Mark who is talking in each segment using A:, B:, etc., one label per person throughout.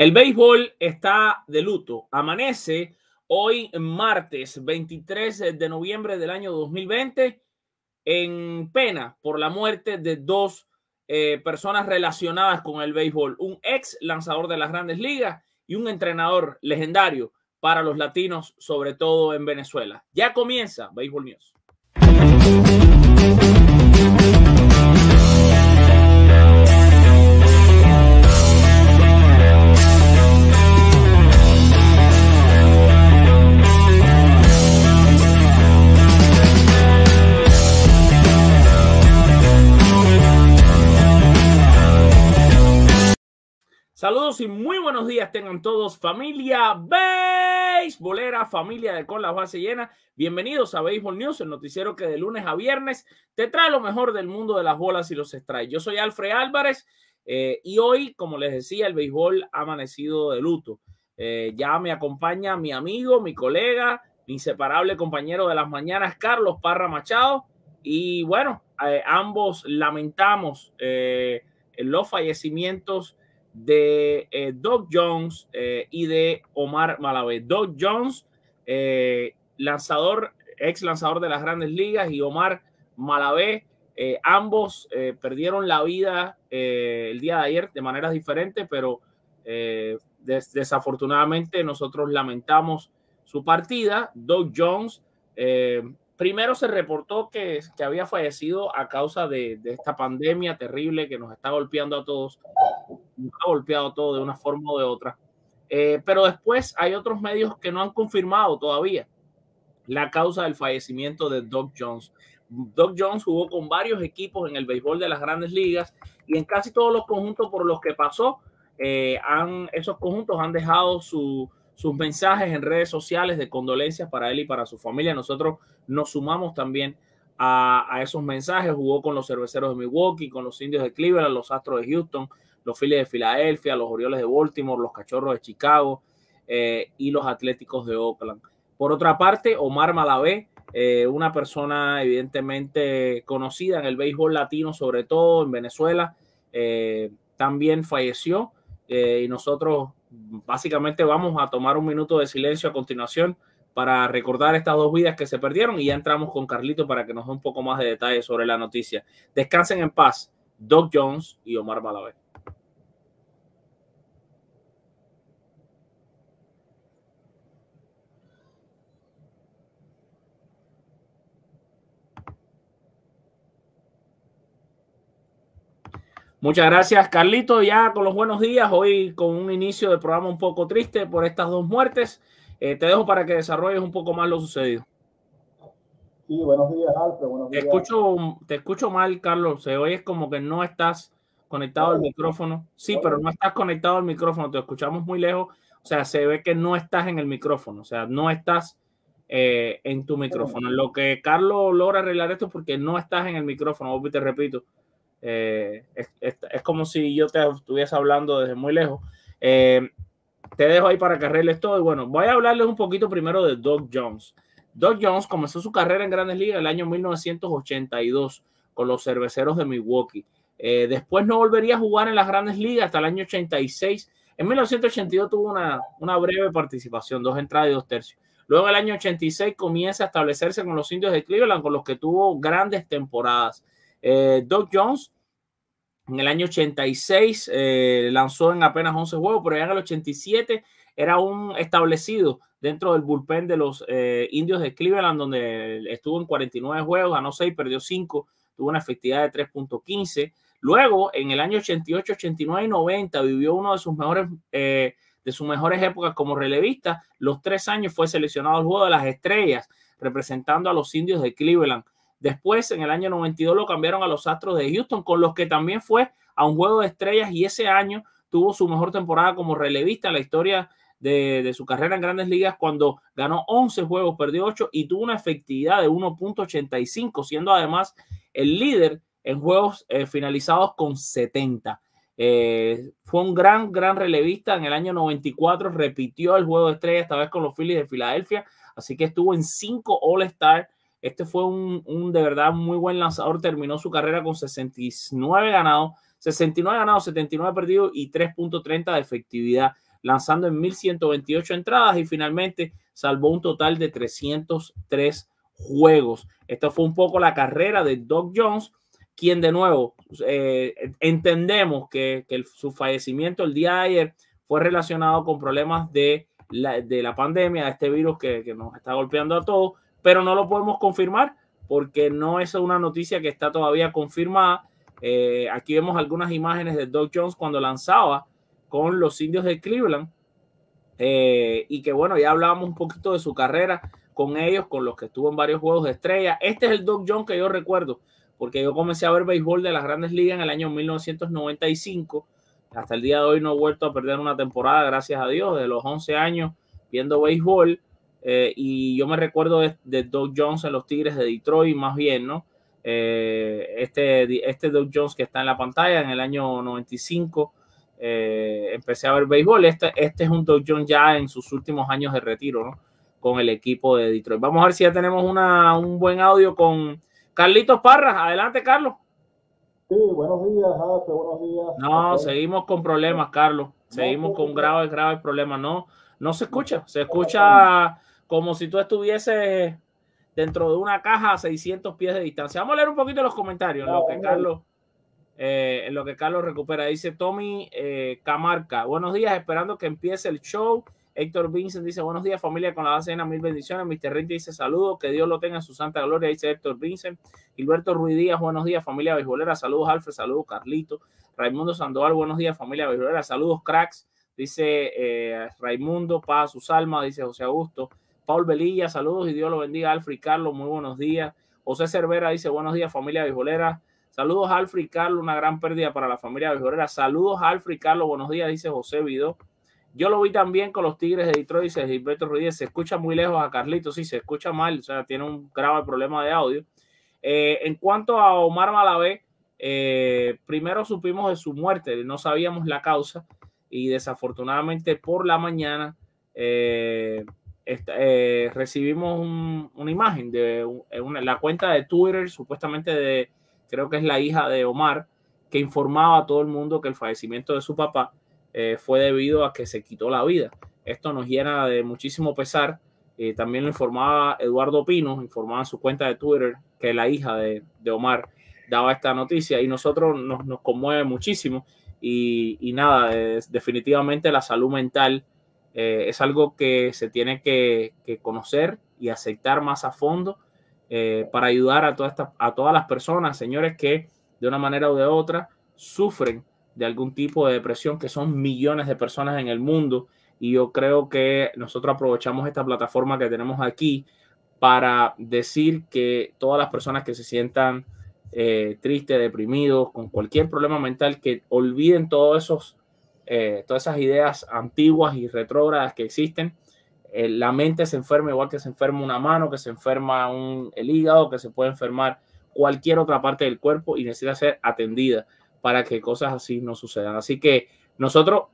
A: El béisbol está de luto. Amanece hoy martes 23 de noviembre del año 2020 en pena por la muerte de dos eh, personas relacionadas con el béisbol. Un ex lanzador de las grandes ligas y un entrenador legendario para los latinos, sobre todo en Venezuela. Ya comienza Béisbol News. Saludos y muy buenos días tengan todos, familia Béisbolera, familia de Con la Base Llena. Bienvenidos a Baseball News, el noticiero que de lunes a viernes te trae lo mejor del mundo de las bolas y los extraes. Yo soy Alfred Álvarez eh, y hoy, como les decía, el béisbol ha amanecido de luto. Eh, ya me acompaña mi amigo, mi colega, mi inseparable compañero de las mañanas, Carlos Parra Machado. Y bueno, eh, ambos lamentamos los fallecimientos de eh, Doug Jones eh, y de Omar Malavé. Doug Jones, eh, lanzador, ex lanzador de las grandes ligas, y Omar Malavé, ambos perdieron la vida el día de ayer de maneras diferentes, pero desafortunadamente nosotros lamentamos su partida. Doug Jones Primero se reportó que, que había fallecido a causa de, esta pandemia terrible que nos está golpeando a todos, ha golpeado a todos de una forma u de otra. Eh, pero después hay otros medios que no han confirmado todavía la causa del fallecimiento de Doug Jones. Doug Jones jugó con varios equipos en el béisbol de las grandes ligas y en casi todos los conjuntos por los que pasó, eh, esos conjuntos han dejado su, sus mensajes en redes sociales de condolencias para él y para su familia. Nosotros nos sumamos también a, esos mensajes. Jugó con los cerveceros de Milwaukee, con los indios de Cleveland, los astros de Houston, los Phillies de Filadelfia, los Orioles de Baltimore, los Cachorros de Chicago eh, y los Atléticos de Oakland. Por otra parte, Omar Malavé, eh, una persona evidentemente conocida en el béisbol latino, sobre todo en Venezuela, eh, también falleció y nosotros básicamente vamos a tomar un minuto de silencio a continuación para recordar estas dos vidas que se perdieron y ya entramos con Carlito para que nos dé un poco más de detalles sobre la noticia. Descansen en paz, Doc Jones y Omar Malavé. Muchas gracias, Carlito. Ya con los buenos días, hoy con un inicio de programa un poco triste por estas dos muertes. Eh, te dejo para que desarrolles un poco más lo sucedido.
B: Sí, buenos días, Alfred. Buenos días. Te escucho,
A: te escucho mal, Carlos. Se oye como que no estás conectado al micrófono. Sí, pero no estás conectado al micrófono, te escuchamos muy lejos. O sea, se ve que no estás en el micrófono, o sea, no estás eh, en tu micrófono. Lo que Carlos logra arreglar esto es porque no estás en el micrófono, te repito, eh, es, como si yo te estuviese hablando desde muy lejos. Eh, te dejo ahí para que todo. Y bueno, voy a hablarles un poquito primero de Doug Jones. Doug Jones comenzó su carrera en Grandes Ligas el año 1982 con los cerveceros de Milwaukee. Eh, después no volvería a jugar en las Grandes Ligas hasta el año 86. En 1982 tuvo una, breve participación, dos entradas y dos tercios. Luego, el año 86 comienza a establecerse con los indios de Cleveland, con los que tuvo grandes temporadas. Eh, Doc Jones en el año 86 eh, lanzó en apenas 11 juegos, pero ya en el 87 era un establecido dentro del bullpen de los eh, indios de Cleveland, donde estuvo en 49 juegos, ganó 6, perdió 5, tuvo una efectividad de 3.15. Luego, en el año 88, 89 y 90, vivió uno de sus mejores, eh, de sus mejores épocas como relevista. Los tres años fue seleccionado al juego de las estrellas, representando a los indios de Cleveland. Después, en el año 92, lo cambiaron a los Astros de Houston, con los que también fue a un juego de estrellas y ese año tuvo su mejor temporada como relevista en la historia de, su carrera en grandes ligas cuando ganó 11 juegos, perdió 8 y tuvo una efectividad de 1.85, siendo además el líder en juegos eh, finalizados con 70. Eh, fue un gran, gran relevista en el año 94, repitió el juego de estrellas, esta vez con los Phillies de Filadelfia, así que estuvo en 5 All-Star este fue un, de verdad muy buen lanzador. Terminó su carrera con 69 ganados, 69 ganados, 79 perdidos y 3.30 de efectividad, lanzando en 1128 entradas y finalmente salvó un total de 303 juegos. Esta fue un poco la carrera de Doc Jones, quien de nuevo eh, entendemos que, su fallecimiento el día de ayer fue relacionado con problemas de la, pandemia, de este virus que, que nos está golpeando a todos pero no lo podemos confirmar porque no es una noticia que está todavía confirmada. Eh, aquí vemos algunas imágenes de Doc Jones cuando lanzaba con los indios de Cleveland. Eh, y que bueno, ya hablábamos un poquito de su carrera con ellos, con los que estuvo en varios juegos de estrella. Este es el Doc Jones que yo recuerdo, porque yo comencé a ver béisbol de las grandes ligas en el año 1995. Hasta el día de hoy no he vuelto a perder una temporada, gracias a Dios, de los 11 años viendo béisbol. Eh, y yo me recuerdo de, Doug Jones en los Tigres de Detroit, más bien, ¿no? Eh, este, este Doug Jones que está en la pantalla en el año 95, eh, empecé a ver béisbol. Este, este es un Doug Jones ya en sus últimos años de retiro, ¿no? Con el equipo de Detroit. Vamos a ver si ya tenemos un buen audio con Carlitos Parras. Adelante, Carlos.
B: Sí, buenos días, Jace, buenos días. No,
A: seguimos con problemas, Carlos. Seguimos con graves, graves problemas, ¿no? No se escucha, se escucha como si tú estuvieses dentro de una caja a 600 pies de distancia. Vamos a leer un poquito los comentarios, en lo que Carlos, eh, lo que Carlos recupera. Dice Tommy eh, Camarca, buenos días, esperando que empiece el show. Héctor Vincent dice, buenos días familia con la una mil bendiciones. Mr. Rinti dice, saludos, que Dios lo tenga en su santa gloria, dice Héctor Vincent. Gilberto Ruiz Díaz, buenos días familia beisbolera, saludos Alfred, saludos Carlito. Raimundo Sandoval, buenos días familia beisbolera, saludos cracks, dice eh, Raimundo, paz sus almas, dice José Augusto. Paul Belilla, saludos y Dios lo bendiga. Alfred Carlos, muy buenos días. José Cervera dice, buenos días, familia Bijolera. Saludos, Alfred Carlos, una gran pérdida para la familia Bijolera. Saludos, Alfred Carlos, buenos días, dice José Vidó. Yo lo vi también con los Tigres de Detroit, dice Gilberto Ruiz. Se escucha muy lejos a Carlitos, sí, se escucha mal, o sea, tiene un grave problema de audio. Eh, en cuanto a Omar Malavé, eh, primero supimos de su muerte, no sabíamos la causa y desafortunadamente por la mañana eh, eh, recibimos una imagen de eh, la cuenta de Twitter, supuestamente de, creo que es la hija de Omar, que informaba a todo el mundo que el fallecimiento de su papá eh, fue debido a que se quitó la vida. Esto nos llena de muchísimo pesar. también lo informaba Eduardo Pino, informaba en su cuenta de Twitter que la hija de, de Omar daba esta noticia y nosotros nos, conmueve muchísimo. Y, y nada, definitivamente la salud mental eh, es algo que se tiene que, conocer y aceptar más a fondo eh, para ayudar a, a todas las personas, señores, que de una manera o de otra sufren de algún tipo de depresión, que son millones de personas en el mundo. Y yo creo que nosotros aprovechamos esta plataforma que tenemos aquí para decir que todas las personas que se sientan eh, tristes, deprimidos, con cualquier problema mental, que olviden todos esos eh, todas esas ideas antiguas y retrógradas que existen. Eh, la mente se enferma igual que se enferma una mano, que se enferma el hígado, que se puede enfermar cualquier otra parte del cuerpo y necesita ser atendida para que cosas así no sucedan. Así que nosotros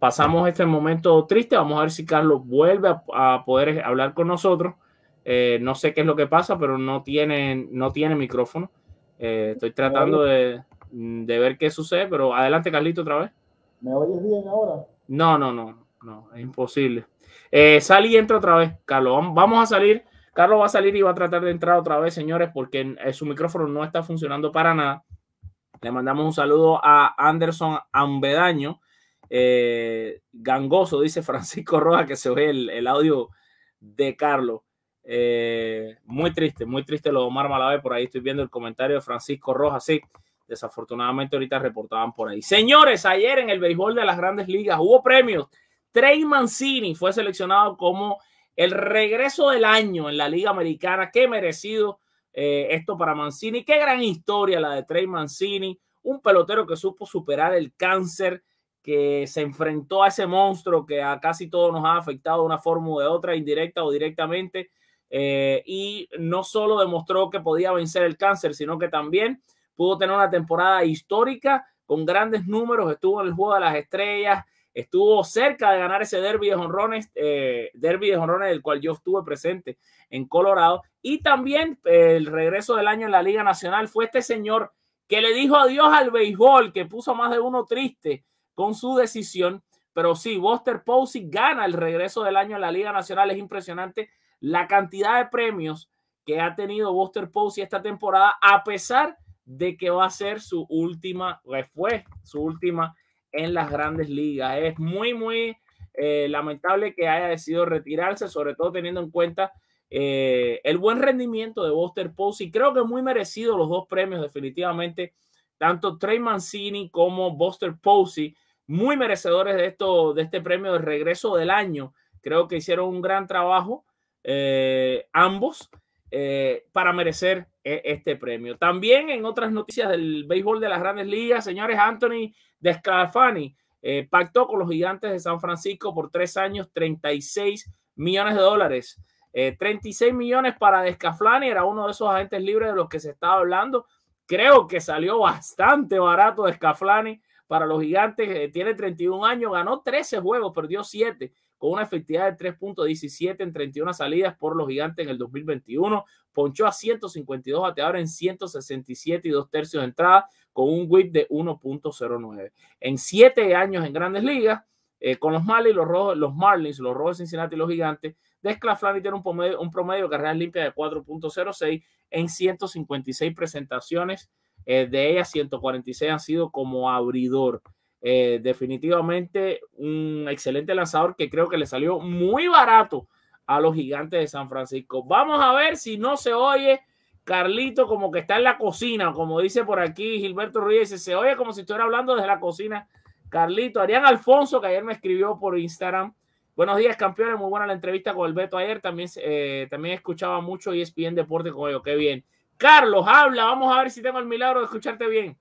A: pasamos este momento triste. Vamos a ver si Carlos vuelve a, poder hablar con nosotros. Eh, no sé qué es lo que pasa, pero no tiene, no tiene micrófono. estoy tratando de, de ver qué sucede, pero adelante, Carlito, otra vez.
B: ¿Me oyes bien ahora?
A: No, no, no, no, es imposible. Eh, sale y entra otra vez, Carlos. Vamos a salir. Carlos va a salir y va a tratar de entrar otra vez, señores, porque eh, su micrófono no está funcionando para nada. Le mandamos un saludo a Anderson Ambedaño. Eh, gangoso, dice Francisco Roja, que se oye el, audio de Carlos. Eh, muy triste, muy triste lo de Omar Malave. Por ahí estoy viendo el comentario de Francisco Roja. Sí, Desafortunadamente ahorita reportaban por ahí. Señores, ayer en el béisbol de las grandes ligas hubo premios. Trey Mancini fue seleccionado como el regreso del año en la Liga Americana. Qué merecido eh, esto para Mancini. Qué gran historia la de Trey Mancini. Un pelotero que supo superar el cáncer, que se enfrentó a ese monstruo que a casi todos nos ha afectado de una forma u otra, indirecta o directamente. Eh, y no solo demostró que podía vencer el cáncer, sino que también pudo tener una temporada histórica con grandes números, estuvo en el juego de las estrellas, estuvo cerca de ganar ese derby de jonrones, eh, derby de jonrones del cual yo estuve presente en Colorado. Y también eh, el regreso del año en la Liga Nacional fue este señor que le dijo adiós al béisbol, que puso más de uno triste con su decisión. Pero sí, Buster Posey gana el regreso del año en la Liga Nacional. Es impresionante la cantidad de premios que ha tenido Buster Posey esta temporada, a pesar de que va a ser su última, fue su última en las grandes ligas. Es muy, muy eh, lamentable que haya decidido retirarse, sobre todo teniendo en cuenta eh, el buen rendimiento de Buster Posey. Creo que muy merecido los dos premios, definitivamente. Tanto Trey Mancini como Buster Posey, muy merecedores de, esto, de este premio de regreso del año. Creo que hicieron un gran trabajo eh, ambos para merecer e, este premio. También en otras noticias del béisbol de las grandes ligas, señores, Anthony De Scafani eh, pactó con los gigantes de San Francisco por tres años 36 millones de dólares. 36 eh, millones para Scafani era uno de esos agentes libres de los que se estaba hablando. Creo que salió bastante barato Scafani para los gigantes. Eh, tiene 31 años, ganó 13 juegos, perdió 7 con una efectividad de 3.17 en 31 salidas por los gigantes en el 2021. Ponchó a 152 bateadores en 167 y dos tercios de entrada con un whip de 1.09. En siete años en grandes ligas, eh, con los Marlins, los, Rojos, los Marlins, los Rojos Cincinnati y los Gigantes, Desclaflani tiene un promedio, un promedio de carreras limpia de 4.06 en 156 presentaciones. Eh, de ellas, 146 han sido como abridor. Eh, definitivamente un excelente lanzador que creo que le salió muy barato a los gigantes de San Francisco. Vamos a ver si no se oye Carlito como que está en la cocina, como dice por aquí Gilberto Ruiz, se oye como si estuviera hablando desde la cocina. Carlito, Arián Alfonso, que ayer me escribió por Instagram. Buenos días, campeones. Muy buena la entrevista con el Beto ayer. También, eh, también escuchaba mucho y e es bien deporte con ellos. Qué bien. Carlos, habla. Vamos a ver si tengo el milagro de escucharte bien.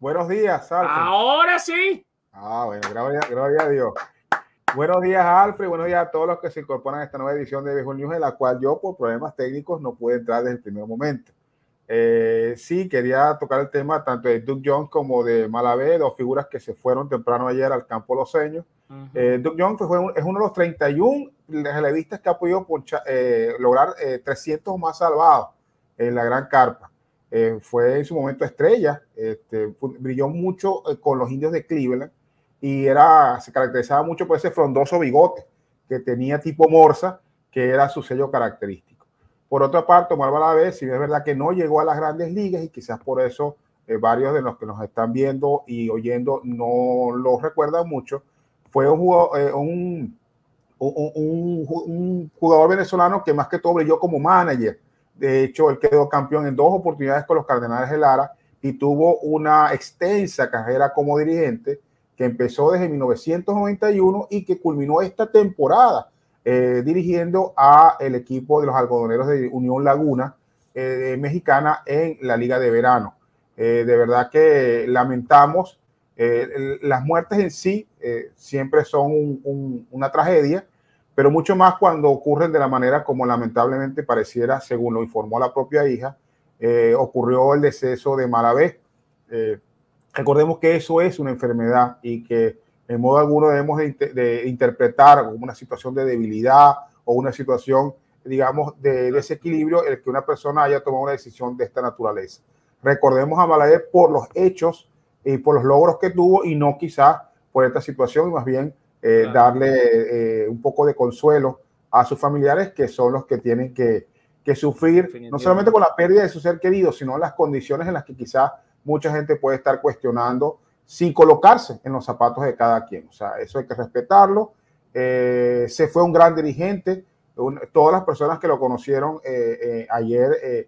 B: Buenos días, Alfred.
A: Ahora sí.
B: Ah, bueno, gracias, a Dios. Buenos días, Alfred. Buenos días a todos los que se incorporan a esta nueva edición de Viejo News, en la cual yo, por problemas técnicos, no pude entrar desde el primer momento. Eh, sí, quería tocar el tema tanto de Duke Jones como de Malavé, dos figuras que se fueron temprano ayer al campo los Uh eh, Jones pues, es uno de los 31 relevistas que ha podido eh, lograr 300 eh, más salvados en la gran carpa. Eh, fue en su momento estrella, este, brilló mucho eh, con los indios de Cleveland y era, se caracterizaba mucho por ese frondoso bigote que tenía tipo Morsa, que era su sello característico. Por otra parte, Omar Valadez, si es verdad que no llegó a las grandes ligas y quizás por eso eh, varios de los que nos están viendo y oyendo no lo recuerdan mucho, fue un un jugador venezolano que más que todo brilló como manager de hecho, él quedó campeón en dos oportunidades con los Cardenales de Lara y tuvo una extensa carrera como dirigente que empezó desde 1991 y que culminó esta temporada eh, dirigiendo a el equipo de los algodoneros de Unión Laguna eh, mexicana en la Liga de Verano. Eh, de verdad que lamentamos las muertes en sí siempre son una tragedia, pero mucho más cuando ocurren de la manera como lamentablemente pareciera, según lo informó la propia hija, eh, ocurrió el deceso de Malavé. Eh, recordemos que eso es una enfermedad y que en modo alguno debemos de, interpretar como una situación de debilidad o una situación, digamos, de desequilibrio el que una persona haya tomado una decisión de esta naturaleza. Recordemos a Malavé por los hechos y por los logros que tuvo y no quizás por esta situación más bien eh, darle eh, un poco de consuelo a sus familiares que son los que tienen que, sufrir, no solamente con la pérdida de su ser querido, sino las condiciones en las que quizás mucha gente puede estar cuestionando sin colocarse en los zapatos de cada quien. O sea, eso hay que respetarlo. Eh, se fue un gran dirigente. todas las personas que lo conocieron ayer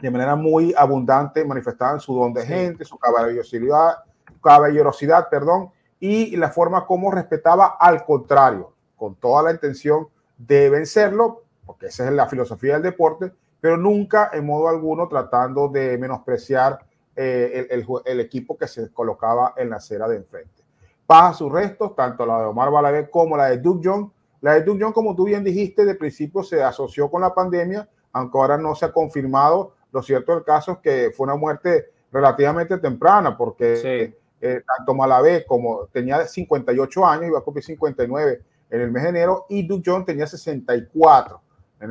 B: de manera muy abundante manifestaban su don de gente, su caballerosidad, caballerosidad perdón, y la forma como respetaba al contrario, con toda la intención de vencerlo, porque esa es la filosofía del deporte, pero nunca en modo alguno tratando de menospreciar eh, el, el, equipo que se colocaba en la acera de enfrente. Pasa sus restos, tanto la de Omar Balaguer como la de Duke John. La de Duke John, como tú bien dijiste, de principio se asoció con la pandemia, aunque ahora no se ha confirmado. Lo cierto del caso es que fue una muerte relativamente temprana, porque eh, tanto Malavé como tenía 58 años, iba a cumplir 59 en el mes de enero, y Duke John tenía 64,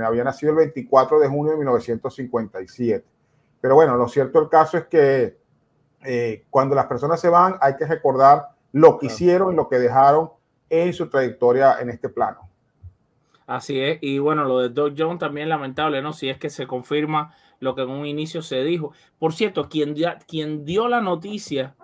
B: había nacido el 24 de junio de 1957. Pero bueno, lo cierto el caso es que eh, cuando las personas se van hay que recordar lo que hicieron y lo que dejaron en su trayectoria en este plano.
A: Así es, y bueno, lo de Doc john también lamentable, ¿no? Si es que se confirma lo que en un inicio se dijo. Por cierto, quien dio la noticia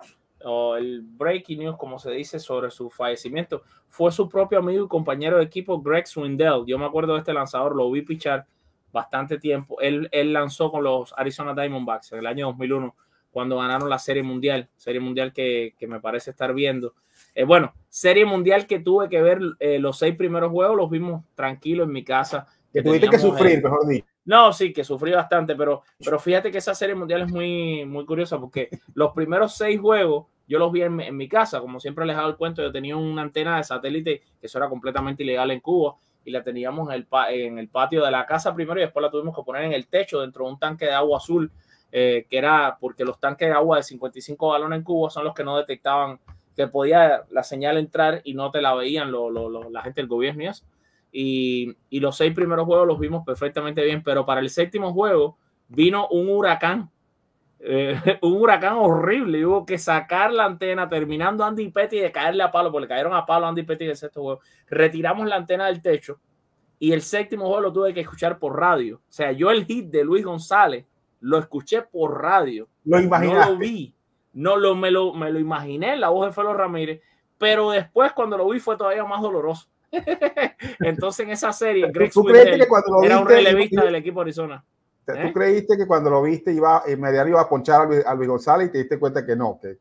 A: o el breaking news, como se dice, sobre su fallecimiento, fue su propio amigo y compañero de equipo Greg Swindell. Yo me acuerdo de este lanzador, lo vi pichar bastante tiempo. Él, lanzó con los Arizona Diamondbacks en el año 2001, cuando ganaron la Serie Mundial, Serie Mundial que, me parece estar viendo. Eh, bueno, Serie Mundial que tuve que ver eh, los seis primeros juegos, los vimos tranquilos en mi casa que Tuviste que sufrir, eh, mejor dicho. No, sí, que sufrí bastante, pero, pero fíjate que esa serie mundial es muy, muy curiosa porque los primeros seis juegos yo los vi en, mi casa, como siempre les hago el cuento, yo tenía una antena de satélite, que eso era completamente ilegal en Cuba, y la teníamos en el, en el patio de la casa primero y después la tuvimos que poner en el techo dentro de un tanque de agua azul, eh, que era porque los tanques de agua de 55 balones en Cuba son los que no detectaban que podía la señal entrar y no te la veían la gente del gobierno y eso y, los seis primeros juegos los vimos perfectamente bien, pero para el séptimo juego vino un huracán eh, un huracán horrible hubo que sacar la antena, terminando Andy Petty de caerle a palo, porque cayeron a palo Andy Petty del sexto juego. Retiramos la antena del techo y el séptimo juego lo tuve que escuchar por radio. O sea, yo el hit de Luis González lo escuché por radio. No lo vi, no lo, me, lo, me lo imaginé, la voz de Felo Ramírez, pero después cuando lo vi fue todavía más doloroso. Entonces en esa serie, Greg ¿Tú era un relevista del equipo Arizona.
B: ¿Tú ¿Eh? creíste que cuando lo viste iba eh, en mediano iba a ponchar a Luis González y te diste cuenta que no, que,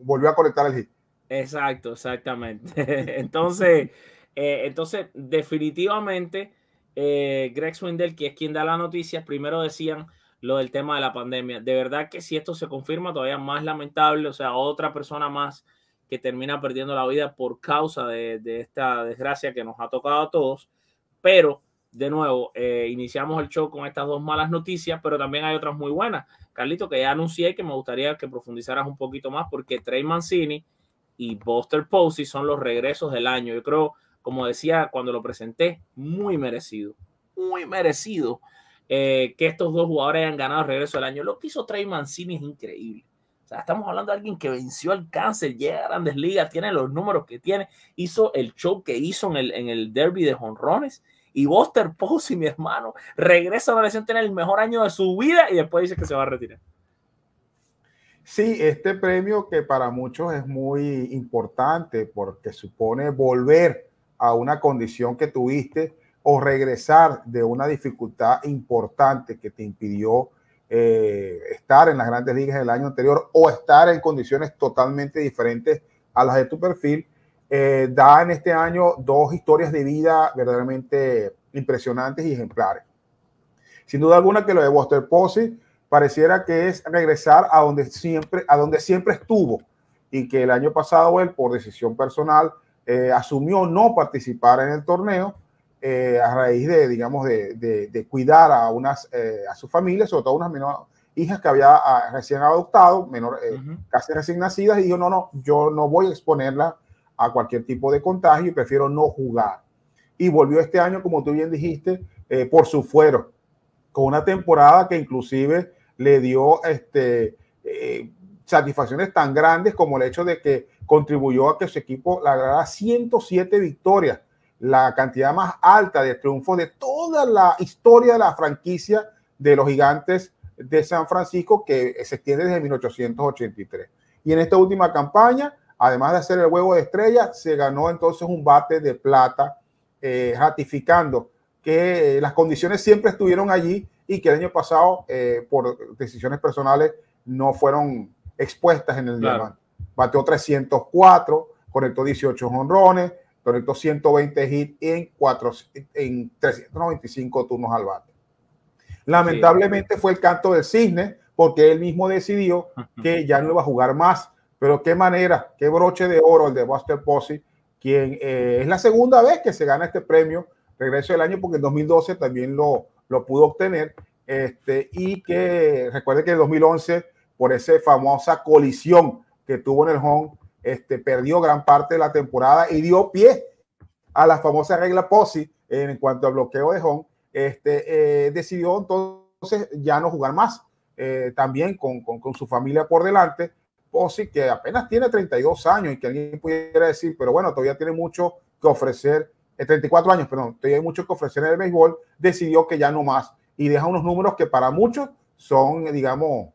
B: volvió a conectar el hit?
A: Exacto, exactamente. entonces, eh, entonces definitivamente, Greg Swindell, que es quien da la noticias primero decían lo del tema de la pandemia. De verdad que si esto se confirma, todavía más lamentable, o sea, otra persona más que termina perdiendo la vida por causa de, esta desgracia que nos ha tocado a todos. Pero, de nuevo, eh, iniciamos el show con estas dos malas noticias, pero también hay otras muy buenas. Carlito, que ya anuncié y que me gustaría que profundizaras un poquito más, porque Trey Mancini y Buster Posey son los regresos del año. Yo creo, como decía cuando lo presenté, muy merecido, muy merecido eh, que estos dos jugadores hayan ganado el regreso del año. Lo que hizo Trey Mancini es increíble estamos hablando de alguien que venció al cáncer, llega a grandes ligas, tiene los números que tiene, hizo el show que hizo en el, en el derby de jonrones. Y Buster Posey, mi hermano, regresa a una lesión, tiene el mejor año de su vida y después dice que se va a retirar.
B: Sí, este premio que para muchos es muy importante porque supone volver a una condición que tuviste o regresar de una dificultad importante que te impidió eh, estar en las grandes ligas del año anterior o estar en condiciones totalmente diferentes a las de tu perfil, eh, da en este año dos historias de vida verdaderamente impresionantes y ejemplares. Sin duda alguna que lo de Buster Posey pareciera que es regresar a donde siempre, a donde siempre estuvo y que el año pasado él, por decisión personal, eh, asumió no participar en el torneo eh, a raíz de, digamos, de, de, cuidar a, unas, eh, a su familia, sobre todo a unas menores hijas que había ah, recién adoptado, menor, eh, casi recién nacidas, y dijo, no, no, yo no voy a exponerla a cualquier tipo de contagio y prefiero no jugar. Y volvió este año, como tú bien dijiste, eh, por su fuero, con una temporada que inclusive le dio este, satisfacciones tan grandes como el hecho de que contribuyó a que su equipo lograra 107 victorias la cantidad más alta de triunfos de toda la historia de la franquicia de los gigantes de San Francisco que se extiende desde 1883. Y en esta última campaña, además de hacer el huevo de estrella, se ganó entonces un bate de plata, eh, ratificando que eh, las condiciones siempre estuvieron allí y que el año pasado, eh, por decisiones personales, no fueron expuestas en el diamante. Bateó 304, conectó 18 honrones, conectó 120 hits en, cuatro, en 395 turnos al bate. Lamentablemente fue el canto del cisne porque él mismo decidió que ya no iba a jugar más. Pero qué manera, qué broche de oro el de Buster Posey, quien eh, es la segunda vez que se gana este premio, regreso del año, porque en 2012 también lo, lo pudo obtener. Este, y que recuerde que en 2011, por esa famosa colisión que tuvo en el home, este, perdió gran parte de la temporada y dio pie a la famosa regla POSI en cuanto al bloqueo de home, este, eh, decidió entonces ya no jugar más, eh, también con, con, su familia por delante. Posi, que apenas tiene 32 años y que alguien pudiera decir, pero bueno, todavía tiene mucho que ofrecer, 34 eh, años, perdón, todavía hay mucho que ofrecer en el béisbol, decidió que ya no más y deja unos números que para muchos son, digamos,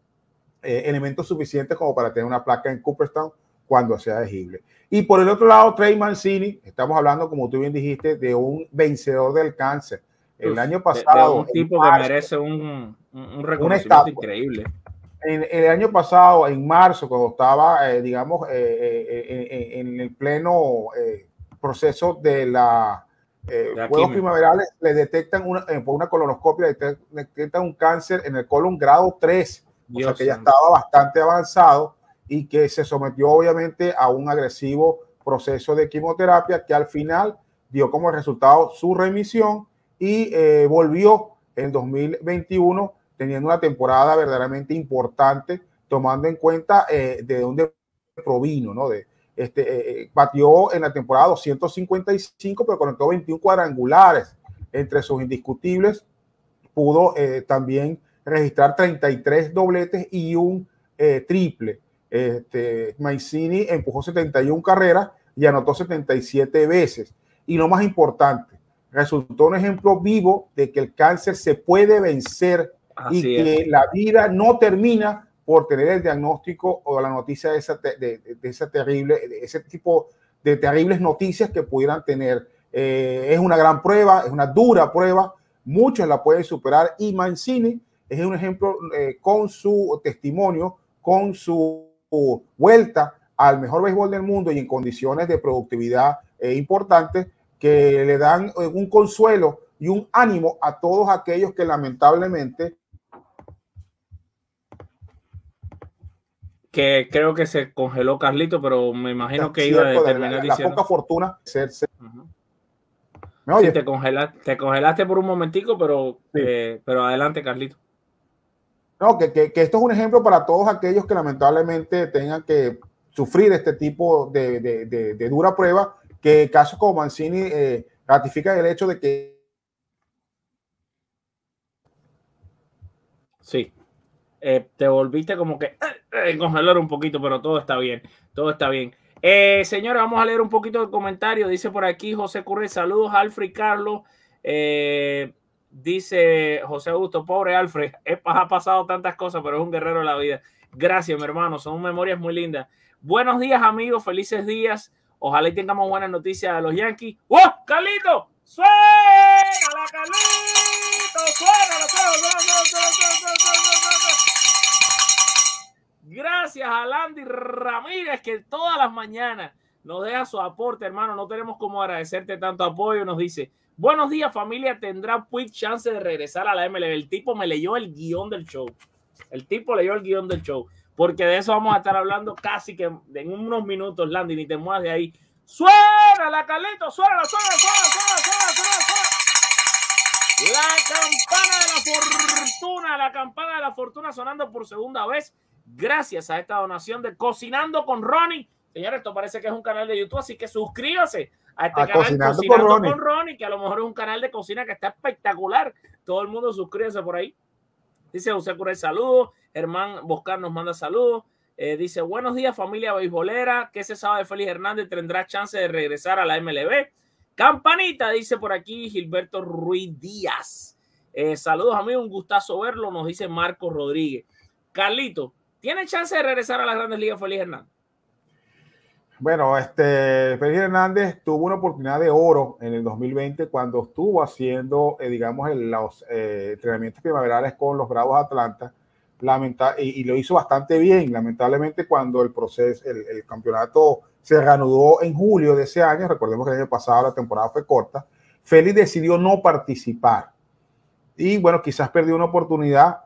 B: elementos suficientes como para tener una placa en Cooperstown cuando sea elegible. Y por el otro lado, Trey Mancini, estamos hablando, como tú bien dijiste, de un vencedor del cáncer. El año pasado. un tipo que merece
A: un, un reconocimiento increíble. En, el
B: año pasado, en marzo, cuando estaba, eh, digamos, eh, eh, en, el pleno proceso de la eh, primaverales le detectan una, por una colonoscopia, detectan un cáncer en el colon grado 3, o sea que ya estaba bastante avanzado y que se sometió obviamente a un agresivo proceso de quimioterapia que al final dio como resultado su remisión y eh, volvió en 2021 teniendo una temporada verdaderamente importante, tomando en cuenta eh, de dónde provino, ¿no? De, este, eh, batió en la temporada 255, pero conectó 21 cuadrangulares entre sus indiscutibles. Pudo también registrar 33 dobletes y un triple. Este, Mancini empujó 71 carreras y anotó 77 veces. Y lo más importante, resultó un ejemplo vivo de que el cáncer se puede vencer y que la vida no termina por tener el diagnóstico o la noticia de esa, de, esa terrible, ese tipo de terribles noticias que pudieran tener. Eh, es una gran prueba, es una dura prueba, muchos la pueden superar y Mancini es un ejemplo eh, con su testimonio, con su vuelta al mejor béisbol del mundo y en condiciones de productividad eh, importantes que le dan eh, un consuelo y un ánimo a todos aquellos que lamentablemente...
A: Que creo que se congeló Carlito, pero me imagino que iba a terminar la, poca fortuna ser, te, congelaste, te congelaste por un momentico, pero, eh, pero adelante, Carlito.
B: No, que, esto es un ejemplo para todos aquellos que lamentablemente tengan que sufrir este tipo de, dura prueba, que casos como Mancini eh, ratifica el hecho de que...
A: Sí, eh, te volviste como que ah, eh, en un poquito, pero todo está bien, todo está bien. Eh, señora, vamos a leer un poquito de comentario. Dice por aquí José Curre, saludos, Alfred Carlos. Eh, Dice José Augusto, pobre Alfred, ha pasado tantas cosas, pero es un guerrero de la vida. Gracias, mi hermano, son memorias muy lindas. Buenos días, amigos, felices días. Ojalá y tengamos buenas noticias de los Yankees. ¡Oh, ¡Carlito! ¡Suena la Carlito! ¡Suena Gracias a Landy Ramírez que todas las mañanas nos deja su aporte, hermano. No tenemos como agradecerte tanto apoyo. Nos dice, buenos días familia, ¿tendrá quick chance de regresar a la MLB? El tipo me leyó el guión del show. El tipo leyó el guión del show. Porque de eso vamos a estar hablando casi que en unos minutos, Landy, ni te muevas de ahí. ¡Suena la Carlito! ¡Suena, suena, suena, suena, suena, suena! suena! La campana de la fortuna, la campana de la fortuna sonando por segunda vez, gracias a esta donación de Cocinando con Ronnie Señores, esto parece que es un canal de YouTube, así que suscríbase a este canal Cocinando, Cocinando con, Ronnie. que a lo mejor es un canal de cocina que está espectacular. Todo el mundo suscríbase por ahí. Dice José Curay, saludos. Germán Boscar nos manda saludos. Eh, dice, buenos días familia beisbolera, ¿Qué se sabe de Félix Hernández? ¿Tendrá chance de regresar a la MLB? Campanita, dice por aquí Gilberto Ruiz Díaz. Eh, saludos a mí, un gustazo verlo, nos dice Marco Rodríguez. Carlito, ¿tiene chance de regresar a las grandes ligas Félix Hernández?
B: Bueno, este Félix Hernández tuvo una oportunidad de oro en el 2020 cuando estuvo haciendo, eh, digamos, los eh, entrenamientos primaverales con los Bravos Atlanta. y, lo hizo bastante bien. Lamentablemente, cuando el proceso, el, campeonato se reanudó en julio de ese año, recordemos que el año pasado la temporada fue corta, Félix decidió no participar. Y bueno, quizás perdió una oportunidad.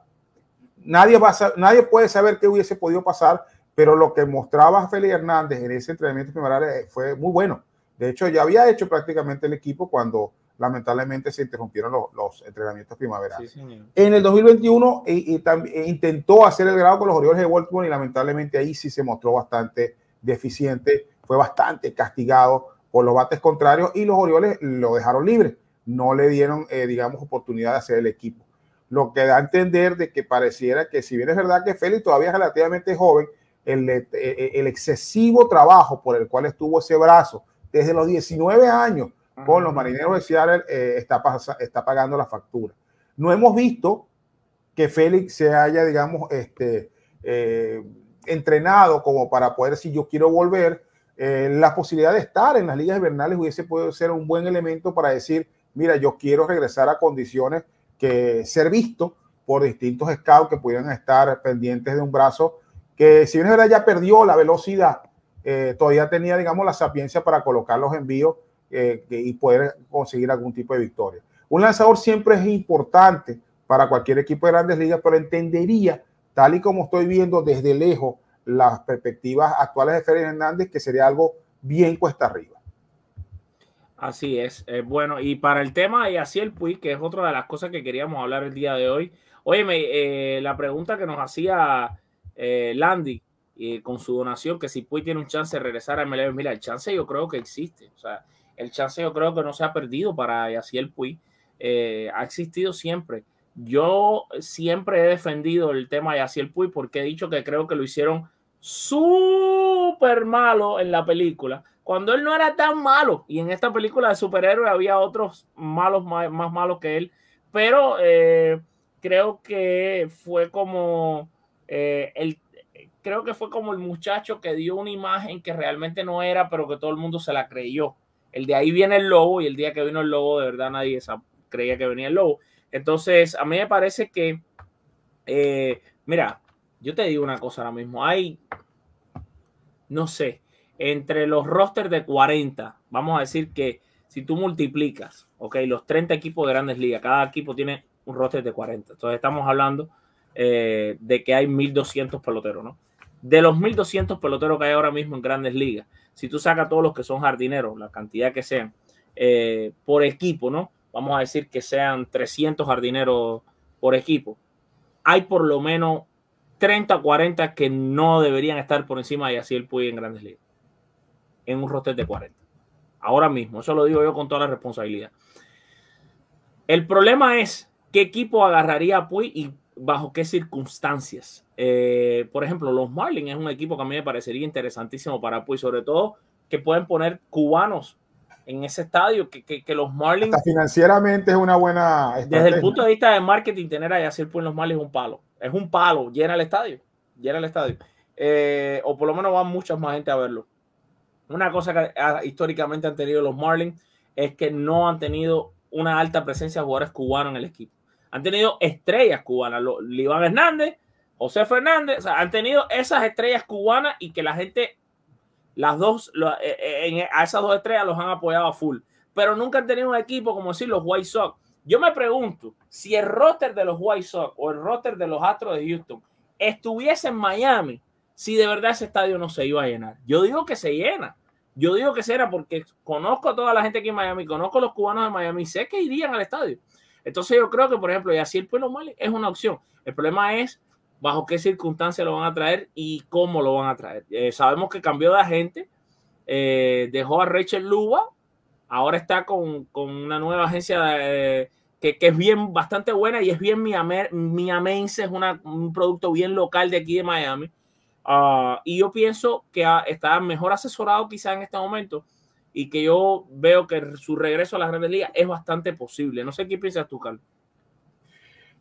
B: Nadie, va nadie puede saber qué hubiese podido pasar pero lo que mostraba Félix Hernández en ese entrenamiento primaveral eh, fue muy bueno. De hecho, ya había hecho prácticamente el equipo cuando lamentablemente se interrumpieron los, entrenamientos primaverales. en el 2021 eh, eh, intentó hacer el grado con los Orioles de Baltimore y lamentablemente ahí sí se mostró bastante deficiente, fue bastante castigado por los bates contrarios y los Orioles lo dejaron libre, no le dieron, digamos, oportunidad de hacer el equipo. Lo que da a entender de que pareciera que si bien es verdad que Félix todavía es relativamente joven, eh, eh, el, excesivo trabajo por el cual estuvo ese brazo desde los 19 años con los marineros de Seattle eh, está, pagando la factura. No hemos visto que Félix se haya, digamos, este, entrenado como para poder, si yo quiero volver, la posibilidad de estar en las ligas invernales hubiese podido ser un buen elemento para decir, mira, yo quiero regresar a condiciones que ser visto por distintos scouts que pudieran estar pendientes de un brazo que si bien es verdad ya perdió la velocidad, eh, todavía tenía, digamos, la sapiencia para colocar los envíos eh, y poder conseguir algún tipo de victoria. Un lanzador siempre es importante para cualquier equipo de grandes ligas, pero entendería, tal y como estoy viendo desde lejos las perspectivas actuales de Félix Hernández, que sería algo bien cuesta arriba.
A: Así es. Eh, bueno, y para el tema de el Puig, que es otra de las cosas que queríamos hablar el día de hoy. Óyeme, la pregunta que nos hacía eh, Landy con su donación, que si Puy tiene un chance de regresar a MLB, mira, el chance yo creo que existe. O sea, el chance yo creo que no se ha perdido para Yaciel Puy. Eh, ha existido siempre. Yo siempre he defendido el tema de Yaciel Puy porque he dicho que creo que lo hicieron súper malo en la película, cuando él no era tan malo. Y en esta película de superhéroes había otros malos, más, malos que él. Pero eh, creo que fue como eh, creo que fue como el muchacho que dio una imagen que realmente no era, pero que todo el mundo se la creyó. El de ahí viene el lobo y el día que vino el lobo, de verdad nadie creía que venía el lobo. Entonces, a mí me parece que, eh, mira, yo te digo una cosa ahora mismo, hay, no sé, entre los rosters de 40, vamos a decir que si tú multiplicas, ok, los 30 equipos de grandes ligas, cada equipo tiene un roster de 40. Entonces estamos hablando eh, de que hay 1.200 peloteros, ¿no? De los 1.200 peloteros que hay ahora mismo en grandes ligas, si tú sacas todos los que son jardineros, la cantidad que sean, eh, por equipo, ¿no? Vamos a decir que sean 300 jardineros por equipo. Hay por lo menos 30, 40 que no deberían estar por encima de el Puy en grandes ligas. En un roster de 40. Ahora mismo, eso lo digo yo con toda la responsabilidad. El problema es qué equipo agarraría a Puy y bajo qué circunstancias. Eh, por ejemplo, los Marlins es un equipo que a mí me parecería interesantísimo para Puy, sobre todo que pueden poner cubanos en ese estadio, que, los Marlins...
B: financieramente es una buena... Desde el punto
A: de vista de marketing, tener a Yacir Puy en los Marlins es un palo. Es un palo, llena el estadio, llena el estadio. Eh, o por lo menos van muchas más gente a verlo. Una cosa que ah, históricamente han tenido los Marlins es que no han tenido una alta presencia de jugadores cubanos en el equipo han tenido estrellas cubanas, los, Liván Hernández, José Fernández, han tenido esas estrellas cubanas y que la gente, las dos, eh, eh, a esas dos estrellas los han apoyado a full, pero nunca han tenido un equipo como decir los White Sox. Yo me pregunto si el roster de los White Sox o el roster de los Astros de Houston estuviese en Miami, si de verdad ese estadio no se iba a llenar. Yo digo que se llena. Yo digo que será porque conozco a toda la gente aquí en Miami, conozco a los cubanos de Miami, sé que irían al estadio. Entonces yo creo que, por ejemplo, y así el Pueblo Mali es una opción. El problema es bajo qué circunstancias lo van a traer y cómo lo van a traer. Eh, sabemos que cambió de agente, eh, dejó a Rachel Luba, ahora está con, una nueva agencia que, es bien, bastante buena y es bien miamense, es una, un producto bien local de aquí de Miami. Ah, y yo pienso que está mejor asesorado quizá en este momento y que yo veo que su regreso a las grandes ligas es bastante posible. No sé qué piensas tú, Carlos.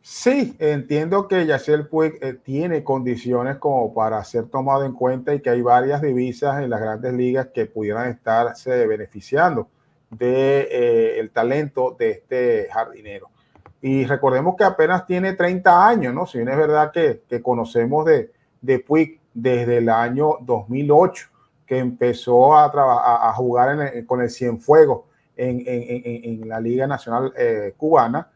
B: Sí, entiendo que Yacel Puig eh, tiene condiciones como para ser tomado en cuenta y que hay varias divisas en las grandes ligas que pudieran estarse beneficiando del eh, talento de este jardinero. Y recordemos que apenas tiene 30 años, ¿no? Si bien es verdad que, conocemos de, de Puig desde el año 2008 que empezó a, jugar con el Cienfuegos en, en, en, la Liga Nacional eh, Cubana,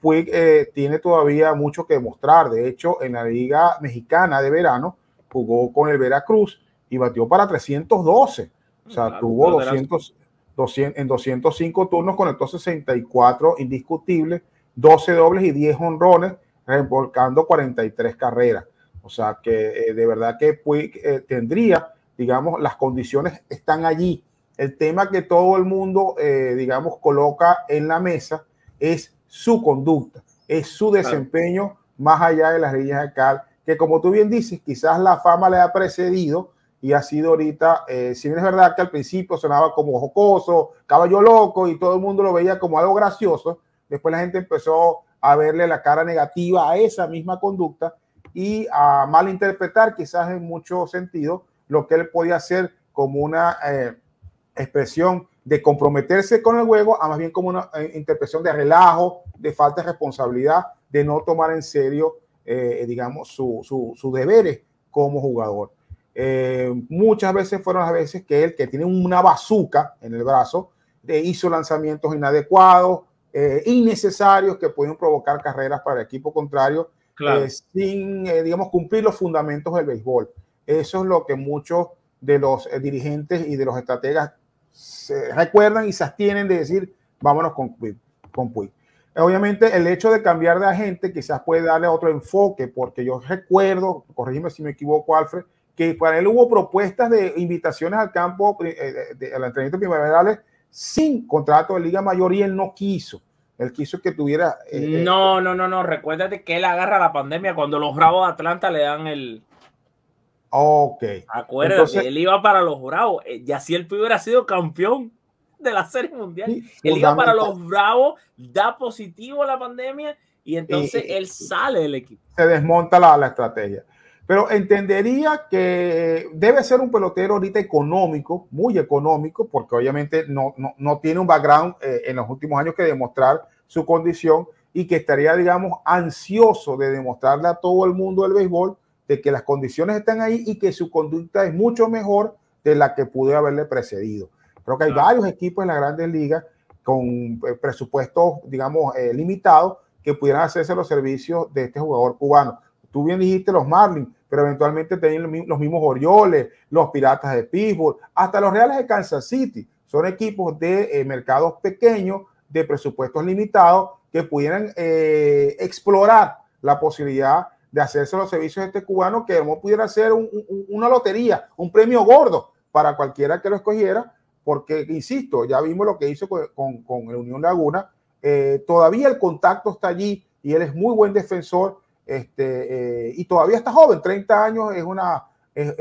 B: Puig eh, eh, tiene todavía mucho que mostrar. De hecho, en la Liga Mexicana de verano jugó con el Veracruz y batió para 312. O sea, tuvo 200, 200, en 205 turnos, conectó 64 indiscutibles, 12 dobles y 10 honrones, reembolcando 43 carreras. O sea, que de verdad que Puig tendría digamos, las condiciones están allí. El tema que todo el mundo, eh, digamos, coloca en la mesa es su conducta, es su desempeño más allá de las líneas de cal, que como tú bien dices, quizás la fama le ha precedido y ha sido ahorita, eh, si bien es verdad que al principio sonaba como jocoso, caballo loco y todo el mundo lo veía como algo gracioso, después la gente empezó a verle la cara negativa a esa misma conducta y a malinterpretar quizás en muchos sentidos lo que él podía hacer como una eh, expresión de comprometerse con el juego, a más bien como una eh, interpretación de relajo, de falta de responsabilidad, de no tomar en serio, eh, digamos, sus su, deberes como jugador. muchas veces fueron las veces que él, que tiene una bazuca en el brazo, hizo lanzamientos inadecuados, innecesarios, que pueden provocar carreras para el equipo contrario, sin, digamos, cumplir los fundamentos del béisbol. Eso es lo que muchos de los eh, dirigentes y de los estrategas se recuerdan y sostienen de decir, vámonos con Con Obviamente el hecho de cambiar de agente quizás puede darle otro enfoque, porque yo recuerdo, corrígeme si me equivoco, Alfred, que para él hubo propuestas de invitaciones al campo, eh, al entrenamiento primaverales, sin contrato de Liga Mayor y él no quiso. Él quiso que tuviera... Eh,
A: no, no, no, no. Recuérdate que él agarra la pandemia cuando los Bravos de Atlanta le dan el, Ok. Acuérdate, él iba para los Bravos. Eh, si él hubiera sido campeón de la Serie Mundial. él iba para los Bravos, da positivo la pandemia y entonces él sale
B: del equipo. Se desmonta la, estrategia. Pero entendería que debe ser un pelotero ahorita económico, muy económico, porque obviamente no, tiene un background eh, en los últimos años que demostrar su condición y que estaría, digamos, ansioso de demostrarle a todo el mundo el béisbol de que las condiciones están ahí y que su conducta es mucho mejor de la que pude haberle precedido. Creo que hay varios equipos en las grandes ligas con eh, presupuestos, digamos, eh, limitados que pudieran hacerse los servicios de este jugador cubano. Tú bien dijiste los Marlins, pero eventualmente tenían los mismos Orioles, los Piratas de Pittsburgh, hasta los Reales de Kansas City. Son equipos de eh, mercados pequeños, de presupuestos limitados, que pudieran explorar la posibilidad de hacerse los servicios este cubano, que no pudiera ser una lotería, un premio gordo para cualquiera que lo escogiera, porque, insisto, ya vimos lo que hizo con, con, Unión Laguna, eh, todavía el contacto está allí y él es muy buen defensor, este, eh, y todavía está joven, 30 años es una, es,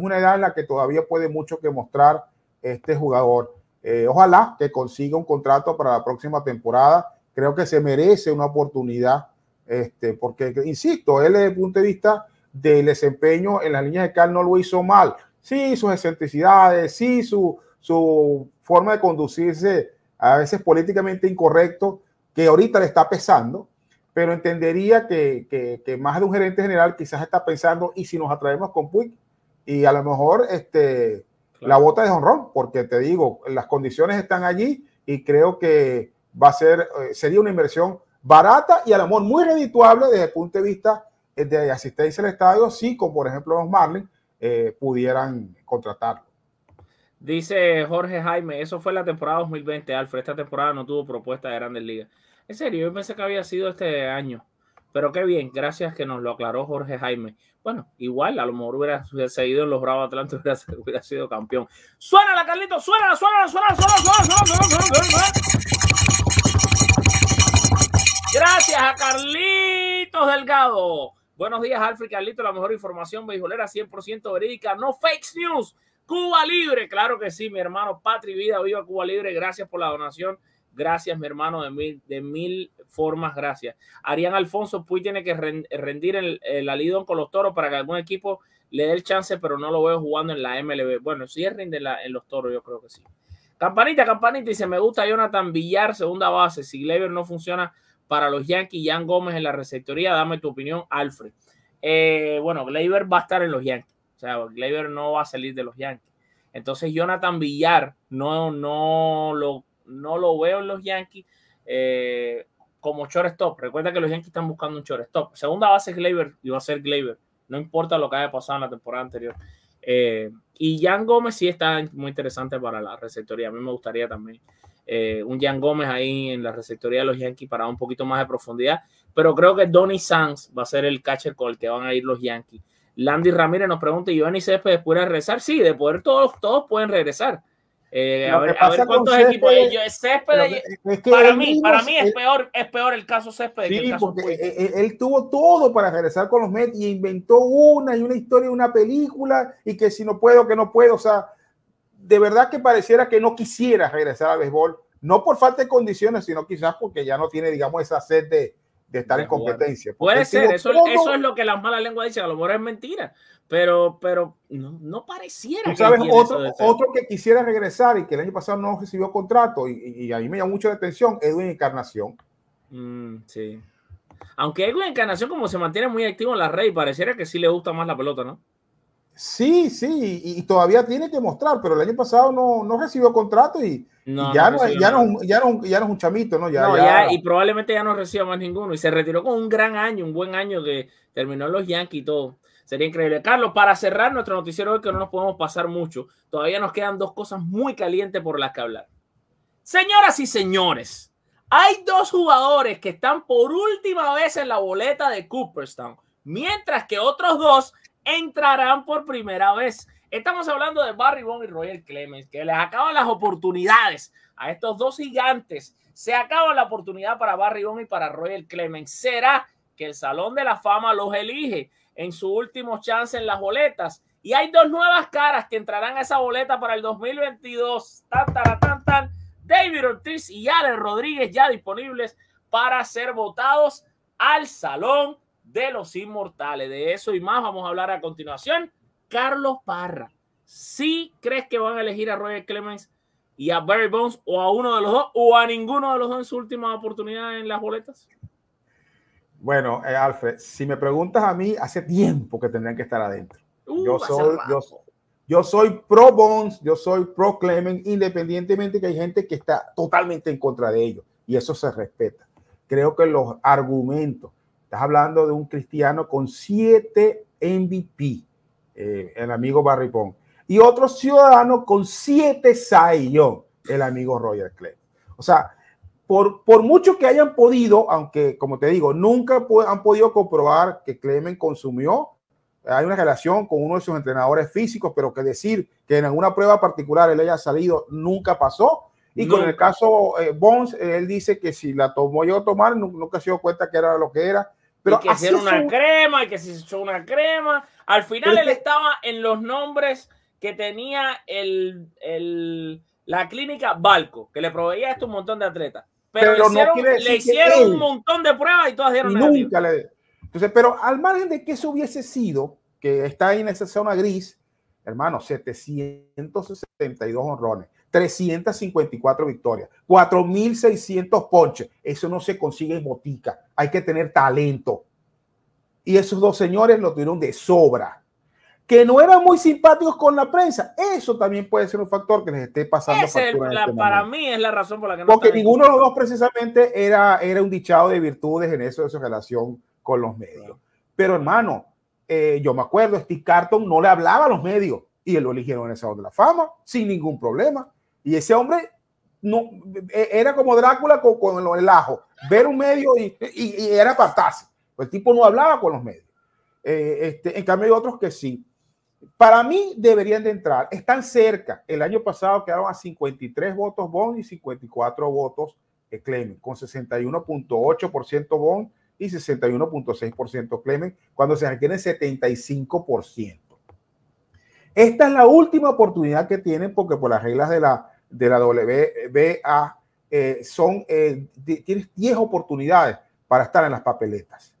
B: una edad en la que todavía puede mucho que mostrar este jugador. Eh, ojalá que consiga un contrato para la próxima temporada, creo que se merece una oportunidad este, porque, insisto, él desde el punto de vista del desempeño en la línea de Cal, no lo hizo mal. Sí, sus excentricidades, sí, su, su forma de conducirse a veces políticamente incorrecto, que ahorita le está pesando, pero entendería que, más de un gerente general quizás está pensando, y si nos atraemos con Puig, y a lo mejor este, la bota de honrón, porque te digo, las condiciones están allí y creo que va a ser, eh, sería una inversión barata y al amor muy redituable desde el punto de vista de asistencia al estadio, si como por ejemplo los Marlins pudieran contratarlo.
A: Dice Jorge Jaime, eso fue la temporada 2020, Alfred. Esta temporada no tuvo propuesta de Grandes Ligas. En serio, yo pensé que había sido este año. Pero qué bien, gracias que nos lo aclaró Jorge Jaime. Bueno, igual, a lo mejor hubiera seguido en los Bravos Atlánticos, hubiera, sido campeón. suena la Carlito! ¡Suénala, suena suena, suena suena, suena suena, Gracias a Carlitos Delgado. Buenos días, Alfred Carlito. La mejor información beisbolera, 100% verídica, no fake news. Cuba Libre, claro que sí, mi hermano. Patri Vida, viva Cuba Libre. Gracias por la donación. Gracias, mi hermano, de mil, de mil formas, gracias. Arián Alfonso Puy tiene que rendir el, el alidón con los toros para que algún equipo le dé el chance, pero no lo veo jugando en la MLB. Bueno, si es rinde en los toros, yo creo que sí. Campanita, campanita, y se me gusta Jonathan Villar, segunda base. Si Gleber no funciona, para los Yankees. Jan Gómez en la receptoría. Dame tu opinión, Alfred. Eh, bueno, Gleyber va a estar en los Yankees. O sea, Gleyber no va a salir de los Yankees. Entonces, Jonathan Villar no, no, lo, no lo veo en los Yankees eh, como shortstop. Recuerda que los Yankees están buscando un shortstop. Segunda base es Gleyber y va a ser Gleyber. No importa lo que haya pasado en la temporada anterior. Eh, y Jan Gómez sí está muy interesante para la receptoría. A mí me gustaría también eh, un Jan Gómez ahí en la receptoría de los Yankees para un poquito más de profundidad. Pero creo que Donny Sanz va a ser el catcher con el que van a ir los Yankees. Landy Ramírez nos pregunta, ¿y Giovanni Céspedes puede regresar? Sí, de poder todos, todos pueden regresar. Eh, a, ver, cuántos equipos es que para, mí, para mí es, peor, es peor el caso Céspedes. Sí, porque
B: e, e, él, tuvo todo para regresar con los Mets y inventó una y una historia, una película y que si no puedo, que no puedo. O sea, de verdad que pareciera que no quisiera regresar al béisbol, no por falta de condiciones, sino quizás porque ya no tiene, digamos, esa sed de, estar en competencia. Puede ser, eso, es
A: lo que la mala lengua dicen, a lo mejor es mentira, pero, pero no, no pareciera. ¿Tú sabes, otro,
B: otro que quisiera regresar y que el año pasado no recibió contrato, y, a mí me llama mucho la atención, Edwin Encarnación. Mm, sí.
A: Aunque Edwin Encarnación, como se mantiene muy activo en la red, pareciera que sí le gusta más la pelota, ¿no?
B: Sí, sí, y, todavía tiene que mostrar, pero el año pasado no, recibió contrato y, ya, no, es un chamito, ¿no? y
A: probablemente ya no reciba más ninguno y se retiró con un gran año, un buen año que terminó los Yankees y todo. Sería increíble. Carlos, para cerrar nuestro noticiero hoy que no nos podemos pasar mucho, todavía nos quedan dos cosas muy calientes por las que hablar. Señoras y señores, hay dos jugadores que están por última vez en la boleta de Cooperstown, mientras que otros dos entrarán por primera vez. Estamos hablando de Barry Bond y Royal Clemens, que les acaban las oportunidades a estos dos gigantes. Se acaba la oportunidad para Barry Bond y para Roger Clemens. Será que el Salón de la Fama los elige en su último chance en las boletas. Y hay dos nuevas caras que entrarán a esa boleta para el 2022. Tan, tan, tan, David Ortiz y Allen Rodríguez ya disponibles para ser votados al Salón de los inmortales. De eso y más vamos a hablar a continuación. Carlos Parra, ¿sí crees que van a elegir a Roger Clemens y a Barry Bones o a uno de los dos o a ninguno de los dos en su última oportunidad en las boletas?
B: Bueno, eh, Alfred, si me preguntas a mí, hace tiempo que tendrían que estar adentro.
A: Uh, yo, soy,
B: yo, soy pro Bones, yo soy pro Clemens, independientemente que hay gente que está totalmente en contra de ellos. Y eso se respeta. Creo que los argumentos Estás hablando de un cristiano con siete MVP, eh, el amigo Barry Pong, y otro ciudadano con siete Saiyón, el amigo Roger Clay. O sea, por, por, mucho que hayan podido, aunque como te digo, nunca han podido comprobar que Clemen consumió, hay una relación con uno de sus entrenadores físicos, pero que decir que en alguna prueba particular él haya salido nunca pasó, y con el caso eh, Bones, él dice que si la tomó yo tomar, nunca se dio cuenta que era lo que era.
A: Pero y que hicieron una crema, y que se hizo una crema. Al final él estaba en los nombres que tenía el, la clínica Balco, que le proveía esto un montón de atletas. Pero, le hicieron un montón de pruebas y todas dieron nunca
B: Entonces, pero al margen de que eso hubiese sido, que está en esa zona gris, hermano, 762 honrones. 354 victorias, 4.600 ponches. Eso no se consigue en botica. Hay que tener talento. Y esos dos señores lo tuvieron de sobra. Que no eran muy simpáticos con la prensa. Eso también puede ser un factor que les esté pasando. Este para
A: mí es la razón por la que no. Porque ninguno de los
B: dos precisamente era, era un dichado de virtudes en eso de su relación con los medios. Pero hermano, eh, yo me acuerdo, Steve Carton no le hablaba a los medios y él lo eligieron en el Salón de la Fama sin ningún problema. Y ese hombre no e, era como Drácula con, con el ajo, ver un medio y, era fantástico. Pues el tipo no hablaba con los medios. Eh, este, en cambio hay otros que sí. Para mí deberían de entrar. Están cerca. El año pasado quedaron a 53 votos Bond y 54 votos eh, Clemen, con 61.8% Bond y 61.6% Clemen, cuando se requieren 75%. Esta es la última oportunidad que tienen porque por las reglas de la de la WBA, eh, son, eh, tienes 10 oportunidades para estar en las papeletas.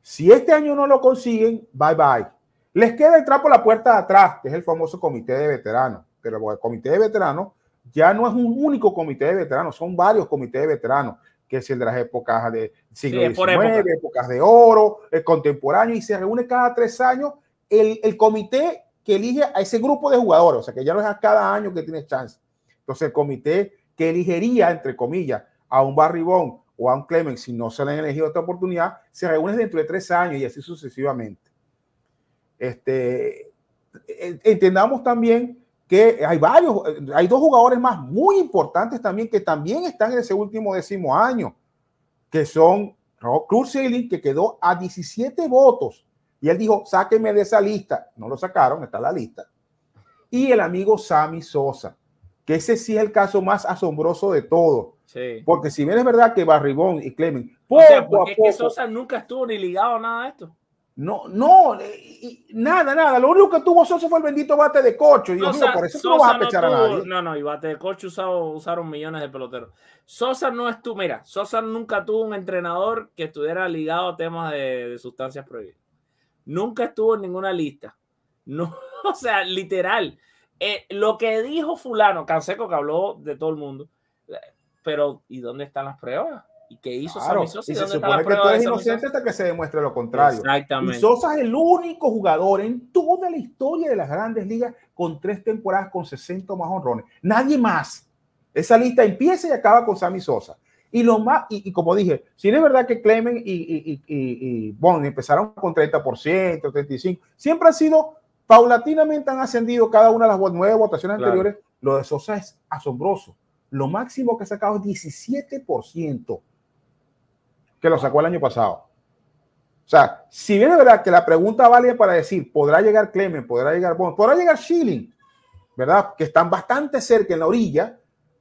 B: Si este año no lo consiguen, bye bye. Les queda el trapo la puerta de atrás, que es el famoso comité de veteranos. Pero el comité de veteranos ya no es un único comité de veteranos, son varios comités de veteranos, que es el de las épocas de siglo XIX, épocas de oro, el eh, contemporáneo, y se reúne cada tres años el, el comité que elige a ese grupo de jugadores, o sea que ya no es a cada año que tiene chance el comité que elegiría, entre comillas, a un Barribón o a un Clemens, si no se le han elegido esta oportunidad, se reúne dentro de tres años y así sucesivamente. Este, entendamos también que hay varios, hay dos jugadores más muy importantes también que también están en ese último décimo año, que son Cruz Link, que quedó a 17 votos. Y él dijo, sáquenme de esa lista. No lo sacaron, está la lista. Y el amigo Sammy Sosa, que ese sí es el caso más asombroso de todo. Porque si bien es verdad que Barribón y Clemen, porque Sosa
A: nunca estuvo ni ligado a nada de esto. No, no, eh, nada, nada. Lo único que tuvo Sosa fue el bendito bate de cocho. y por eso no vas a pechar no a nadie. No, no, y bate de cocho usaron millones de peloteros. Sosa no estuvo, mira, Sosa nunca tuvo un entrenador que estuviera ligado a temas de, de sustancias prohibidas. Nunca estuvo en ninguna lista. No, o sea, literal. Eh, lo que dijo fulano, Canseco que habló de todo el mundo, eh, pero ¿y dónde están las pruebas? ¿Y qué hizo Sammy Sosa? Y, se supone que eres inocente
B: hasta que se demuestre lo contrario. Exactamente. Sosa es el único jugador en toda la historia de las grandes ligas con tres temporadas con 60 más honrones. Nadie más. Esa lista empieza y acaba con Sammy Sosa. Y lo más, y, como dije, si es verdad que Clemen y, y, y, y Bond empezaron con 30%, 35%, siempre ha sido Paulatinamente han ascendido cada una de las nueve votaciones anteriores. Lo de Sosa es asombroso. Lo máximo que ha sacado es 17%, que lo sacó el año pasado. O sea, si bien es verdad que la pregunta vale para decir, ¿podrá llegar Clemen? ¿Podrá llegar Bond? ¿Podrá llegar Schilling? ¿Verdad? Que están bastante cerca en la orilla.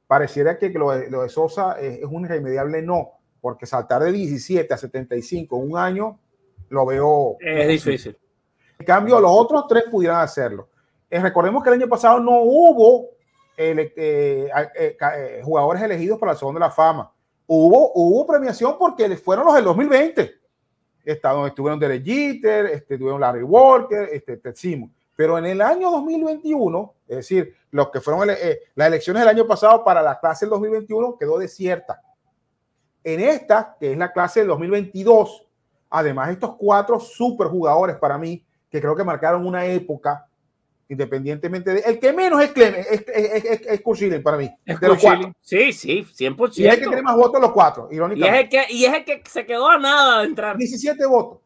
B: Pareciera que lo de, Sosa es, es un irremediable no, porque saltar de 17 a 75 un año lo veo. Es difícil cambio, los otros tres pudieran hacerlo. Eh, recordemos que el año pasado no hubo eh, eh, jugadores elegidos para el segundo de la Fama. Hubo, hubo premiación porque fueron los del 2020. Está donde estuvieron Derek Jeter, estuvieron este, Larry Walker, este, Pero en el año 2021, es decir, los que fueron las elecciones del año pasado para la clase del 2021 quedó desierta. En esta, que es la clase del 2022, además estos cuatro super jugadores para mí que creo que marcaron una época, independientemente de... El que menos es Clemen, es, es, para mí. Es de
A: Sí, sí, 100%. Y es el que tiene más
B: votos los cuatro, irónicamente. Y es el
A: que, se quedó a nada de entrar.
B: 17 votos.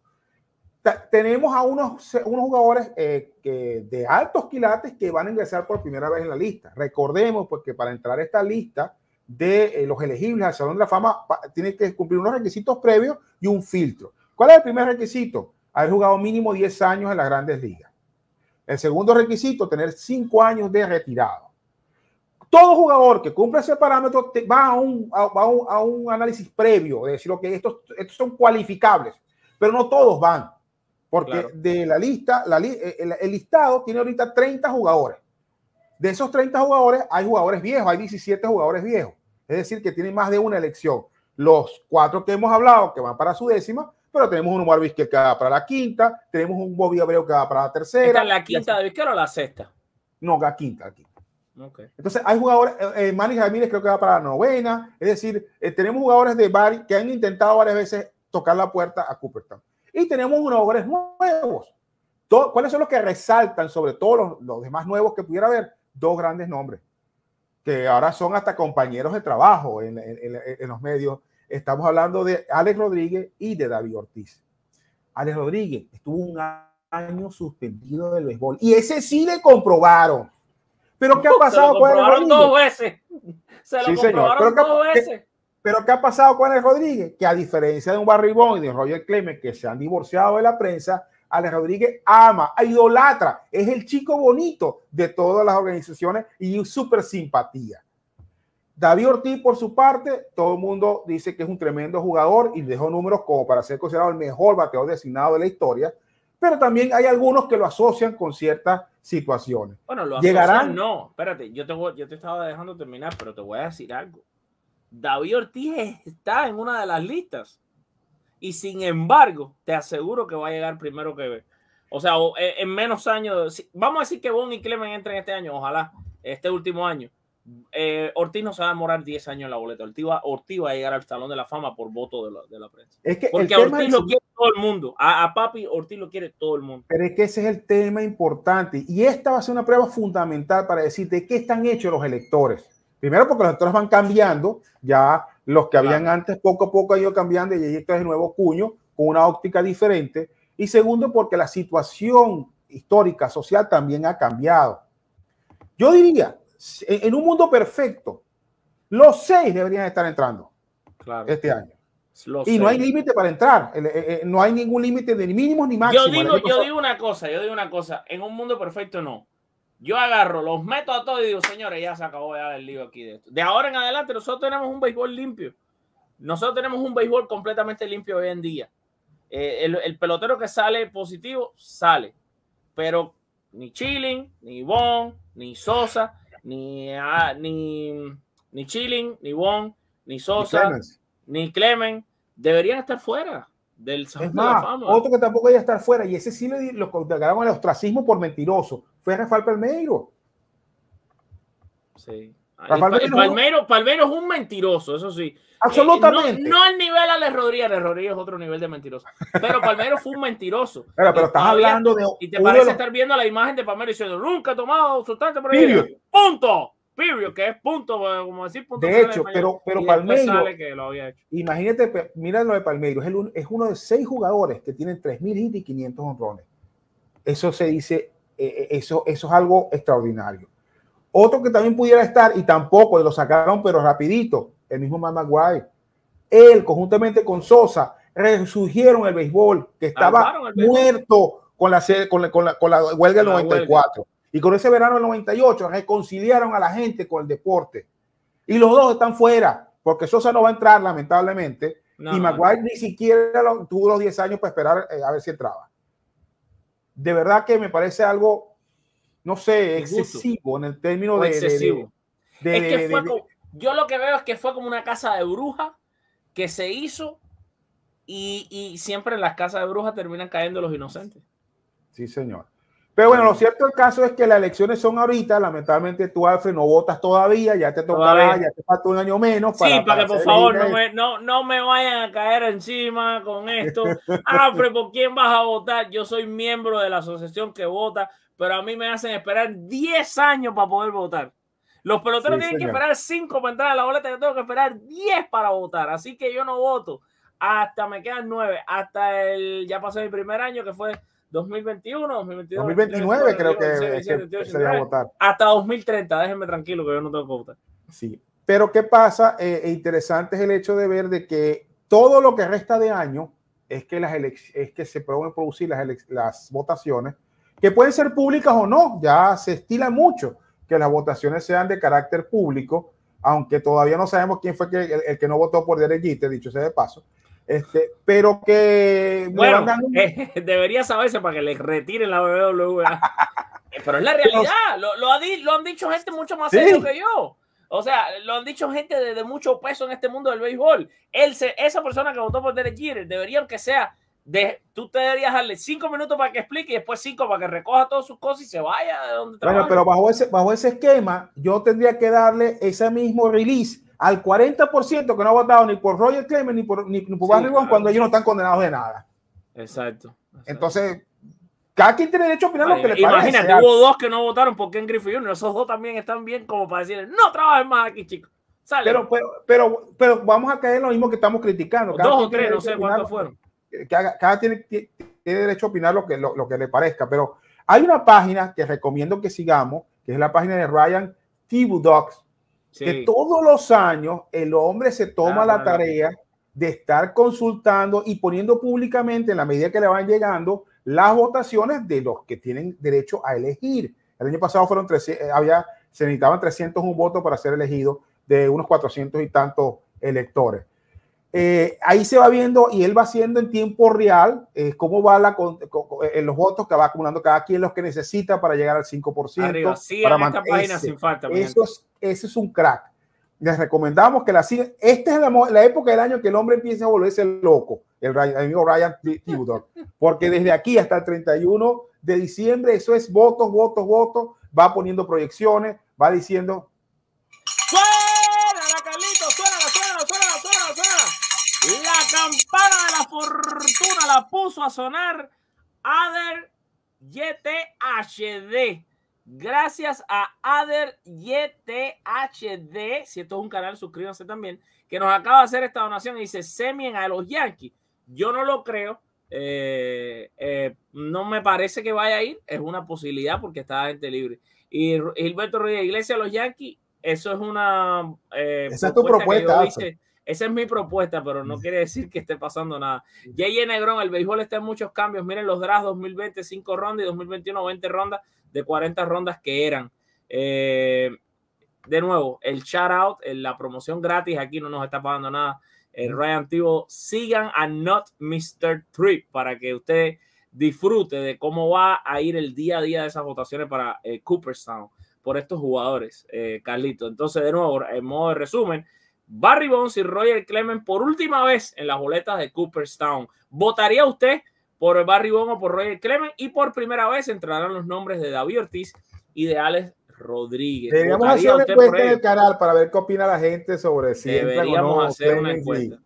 B: tenemos a unos, unos jugadores eh, que de altos quilates que van a ingresar por primera vez en la lista. Recordemos, porque pues, para entrar a esta lista de eh, los elegibles al Salón de la Fama, tiene que cumplir unos requisitos previos y un filtro. ¿Cuál es el primer requisito? haber jugado mínimo 10 años en las grandes ligas. El segundo requisito, tener 5 años de retirado. Todo jugador que cumple ese parámetro va, a un, análisis previo, de decir, que estos, estos son cualificables, pero no todos van, porque de la lista, la, eh, el listado tiene ahorita 30 jugadores. De esos 30 jugadores, hay jugadores viejos, hay 17 jugadores viejos, es decir, que tienen más de una elección. Los cuatro que hemos hablado, que van para su décima, pero tenemos un Omar Vizquel que va para la quinta, tenemos un Bobby Abreu que va para la tercera. ¿Está
A: la quinta de Vizquel o la sexta?
B: No, la quinta, aquí Entonces, hay jugadores, eh, eh, Manny Ramírez creo que va para la novena, es decir, eh, tenemos jugadores de Barry que han intentado varias veces tocar la puerta a Cooperstown. Y tenemos jugadores nuevos. ¿Cuáles son los que resaltan sobre todo los, los demás nuevos que pudiera haber? Dos grandes nombres, que ahora son hasta compañeros de trabajo en, en los medios Estamos hablando de Alex Rodríguez y de David Ortiz. Alex Rodríguez estuvo un año suspendido del béisbol y ese sí le comprobaron. Pero ¿qué ha pasado con Alex
A: Rodríguez? Se lo comprobaron dos veces. Que,
B: pero ¿qué ha pasado con Alex Rodríguez? Que a diferencia de un Barry y de Roger Clemens, que se han divorciado de la prensa, Alex Rodríguez ama, idolatra, es el chico bonito de todas las organizaciones y super simpatía. David Ortiz, por su parte, todo el mundo dice que es un tremendo jugador y dejó números como para ser considerado el mejor bateador designado de la historia, pero también hay algunos que lo asocian con ciertas situaciones. Bueno, lo llegarán.
A: No, espérate, yo, yo te estaba dejando terminar, pero te voy a decir algo. David Ortiz está en una de las listas y sin embargo, te aseguro que va a llegar primero que ve. O sea, eh, en menos años, vamos a decir que Bon y Clemen entren este año, ojalá, este último año eh, Ortiz no se va a demorar 10 años en la boleta. Ortiz va, a llegar al Salón de la Fama por voto de la, prensa. Es que Porque a Ortiz lo quiere todo el mundo. A, Papi Ortiz lo quiere todo el mundo.
B: Pero es que ese es el tema importante. Y esta va a ser una prueba fundamental para decirte qué están hechos los electores. Primero porque los electores van cambiando. Ya los que habían antes poco a poco han ido cambiando y está de nuevo cuño con una óptica diferente. Y segundo porque la situación histórica, social también ha cambiado. Yo diría en un mundo perfecto, los seis deberían estar entrando claro. este año. y no hay límite para entrar, eh, eh, no hay ningún límite de ni mínimos ni máximos. Yo digo, yo digo
A: una cosa, yo digo una cosa, en un mundo perfecto no. Yo agarro, los meto a todos y digo, señores, ya se acabó ya el lío aquí de esto. De ahora en adelante nosotros tenemos un béisbol limpio. Nosotros tenemos un béisbol completamente limpio hoy en día. Eh, el, el, pelotero que sale positivo, sale. Pero ni Chilling, ni Bon, ni Sosa, Ah, ni, ni, Chilling, ni Wong, ni Sosa, ni Clemen, deberían estar fuera del de la Fama. Otro que
B: tampoco debería estar fuera, y ese sí le lo condenaron al ostracismo por mentiroso, fue Rafael Palmeiro.
A: Sí. Palmero, Palmero es un mentiroso, eso sí. Absolutamente. Eh, no, el nivel nivel de Rodríguez, Ale Rodríguez es otro nivel de mentiroso. Pero Palmero fue un mentiroso. Pero, estás hablando de. Y te parece estar viendo la imagen de Palmero diciendo nunca he tomado sustancia por ahí. Punto. Period, que es punto, como decir punto. De hecho, pero, pero
B: Imagínate, mira lo de Palmero, Es, es uno de seis jugadores que tienen 3.000 hits y 500 honrones. Eso se dice, eh, eh, eso, eso es algo extraordinario. Otro que también pudiera estar y tampoco lo sacaron, pero rapidito, el mismo Matt McGuire. Él, conjuntamente con Sosa, resurgieron el béisbol, que estaba muerto con la, con la, huelga del 94. Y con ese verano del 98 reconciliaron a la gente con el deporte. Y los dos están fuera, porque Sosa no va a entrar, lamentablemente. y McGuire ni siquiera tuvo los 10 años para esperar eh, a ver si entraba. De verdad que me parece algo no sé, excesivo en el término de, excesivo.
A: yo lo que veo es que fue como una casa de brujas que se hizo y, y siempre en las casas de brujas terminan cayendo los inocentes. Sí, señor. Pero bueno, lo
B: cierto el caso es que las elecciones son ahorita, lamentablemente tú, Alfred, no votas todavía, ya te toca ya te falta un año menos. sí, para, que por favor no me,
A: no, me, vayan a caer encima con esto. Alfred, ¿por quién vas a votar? Yo soy miembro de la asociación que vota, pero a mí me hacen esperar 10 años para poder votar. Los peloteros tienen que esperar 5 para entrar a la boleta, yo tengo que esperar 10 para votar, así que yo no voto. Hasta me quedan 9, hasta el, ya pasé mi primer año que fue 2021, 2022. 2029 creo que, se va votar. Hasta 2030, déjenme tranquilo que yo no tengo que votar.
B: Sí, pero ¿qué pasa? Eh, e interesante es el hecho de ver de que todo lo que resta de año es que, las es que se pueden producir las, las votaciones, que pueden ser públicas o no, ya se estila mucho que las votaciones sean de carácter público, aunque todavía no sabemos quién fue el, el, que no votó por Derek dicho sea de paso. Este, pero que
A: bueno, eh, debería saberse para que le retiren la WWE eh, pero es la realidad, lo, han dicho gente mucho más serio que yo. O sea, lo han dicho gente de, mucho peso en este mundo del béisbol. Él esa persona que votó por Derek Jeter debería que sea, de, tú te deberías darle cinco minutos para que explique y después cinco para que recoja todas sus cosas y se vaya de donde Bueno,
B: pero bajo ese, bajo ese esquema, yo tendría que darle ese mismo release al 40% que no ha votado ni por Roger Clemens ni por, ni, por Barry cuando ellos no están condenados de nada.
A: Exacto. Entonces, cada quien tiene derecho a opinar lo que le parezca Imagínate, hubo dos que no votaron por Ken Griffey Jr. Esos dos también están bien como para decir, no trabajen más aquí, chicos. Sale. Pero,
B: pero, pero, vamos a caer en lo mismo que estamos criticando. Cada dos o tres, no sé cuántos fueron. Cada, tiene, tiene, derecho a opinar lo que, que le parezca, pero hay una página que recomiendo que sigamos, que es la página de Ryan Tibudocs que todos los años el hombre se toma la tarea de estar consultando y poniendo públicamente, en la medida que le van llegando, las votaciones de los que tienen derecho a elegir. El año pasado fueron eh, había, se necesitaban 301 votos para ser elegido de unos 400 y tantos electores. Eh, ahí se va viendo y él va haciendo en tiempo real eh, cómo va la, en eh, los votos que va acumulando cada quien, los que necesita para llegar al 5%. para Eso es, ese es un crack. Les recomendamos que la sigan. Esta es la, época del año que el hombre empieza a volverse loco, el, amigo Ryan Tudor, porque desde aquí hasta el 31 de diciembre eso es votos, votos, votos, va poniendo proyecciones, va diciendo
A: fortuna la puso a sonar Ader YTHD. Gracias a Ader YTHD, si esto es un canal, suscríbanse también, que nos acaba de hacer esta donación y dice, semien a los Yankees. Yo no lo creo, eh, eh, no me parece que vaya a ir, es una posibilidad porque está gente libre. Y Gilberto Rodríguez iglesia los Yankees, eso es una... Eh, es tu propuesta. Esa es mi propuesta, pero no quiere decir que esté pasando nada. J.J. Negrón, el béisbol está en muchos cambios. Miren los drafts 2020, 5 rondas y 2021, 20 rondas de 40 rondas que eran. Eh, de nuevo, el shout out, la promoción gratis aquí no nos está pagando nada. El eh, Ryan antiguo sigan a Not Mr. Trip para que usted disfrute de cómo va a ir el día a día de esas votaciones para eh, Cooperstown por estos jugadores, eh, Carlito. Entonces, de nuevo, en modo de resumen, Barry Bonds y Roger Clemens por última vez en las boletas de Cooperstown. ¿Votaría usted por Barry Bonds o por Roger Clemens? Y por primera vez entrarán los nombres de David Ortiz y de Alex Rodríguez. Deberíamos hacer una encuesta en el
B: canal para ver qué opina la gente sobre si Deberíamos hacer una encuesta.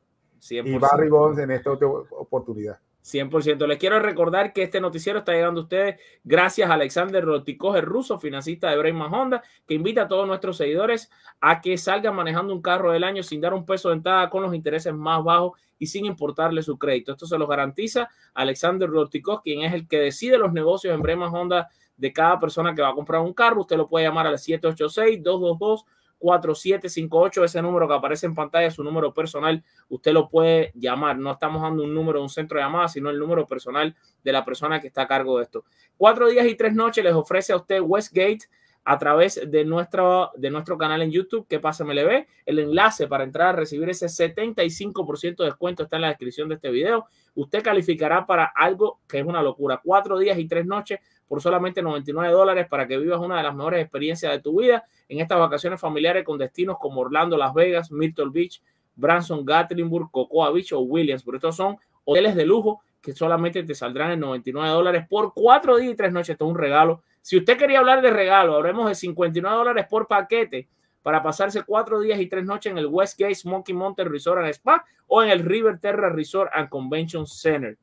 B: Y, Barry Bonds en esta oportunidad.
A: 100%. Les quiero recordar que este noticiero está llegando a ustedes gracias a Alexander Rotikov, el ruso financista de Brema Honda, que invita a todos nuestros seguidores a que salgan manejando un carro del año sin dar un peso de entrada con los intereses más bajos y sin importarle su crédito. Esto se lo garantiza Alexander Rotikov, quien es el que decide los negocios en Brema Honda de cada persona que va a comprar un carro. Usted lo puede llamar al 786 222 4758, ese número que aparece en pantalla es su número personal, usted lo puede llamar, no estamos dando un número, un centro de llamada, sino el número personal de la persona que está a cargo de esto. Cuatro días y tres noches les ofrece a usted Westgate a través de nuestro, de nuestro canal en YouTube, que pasa ve El enlace para entrar a recibir ese 75% de descuento está en la descripción de este video. Usted calificará para algo que es una locura. Cuatro días y tres noches por solamente 99 dólares para que vivas una de las mejores experiencias de tu vida en estas vacaciones familiares con destinos como Orlando, Las Vegas, Myrtle Beach, Branson, Gatlinburg, Cocoa Beach o Williams. Pero Estos son hoteles de lujo que solamente te saldrán en 99 dólares por cuatro días y tres noches. Esto es un regalo. Si usted quería hablar de regalo, hablemos de 59 dólares por paquete para pasarse cuatro días y tres noches en el Westgate Smoky Mountain Resort and Spa o en el River Terra Resort and Convention Center.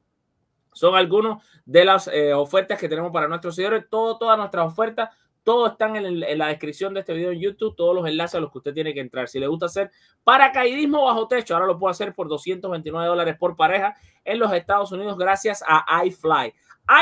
A: Son algunas de las eh, ofertas que tenemos para nuestros seguidores. Todo, todas nuestras ofertas, todo están en, la descripción de este video en YouTube. Todos los enlaces a los que usted tiene que entrar. Si le gusta hacer paracaidismo bajo techo, ahora lo puedo hacer por 229 dólares por pareja en los Estados Unidos gracias a iFly.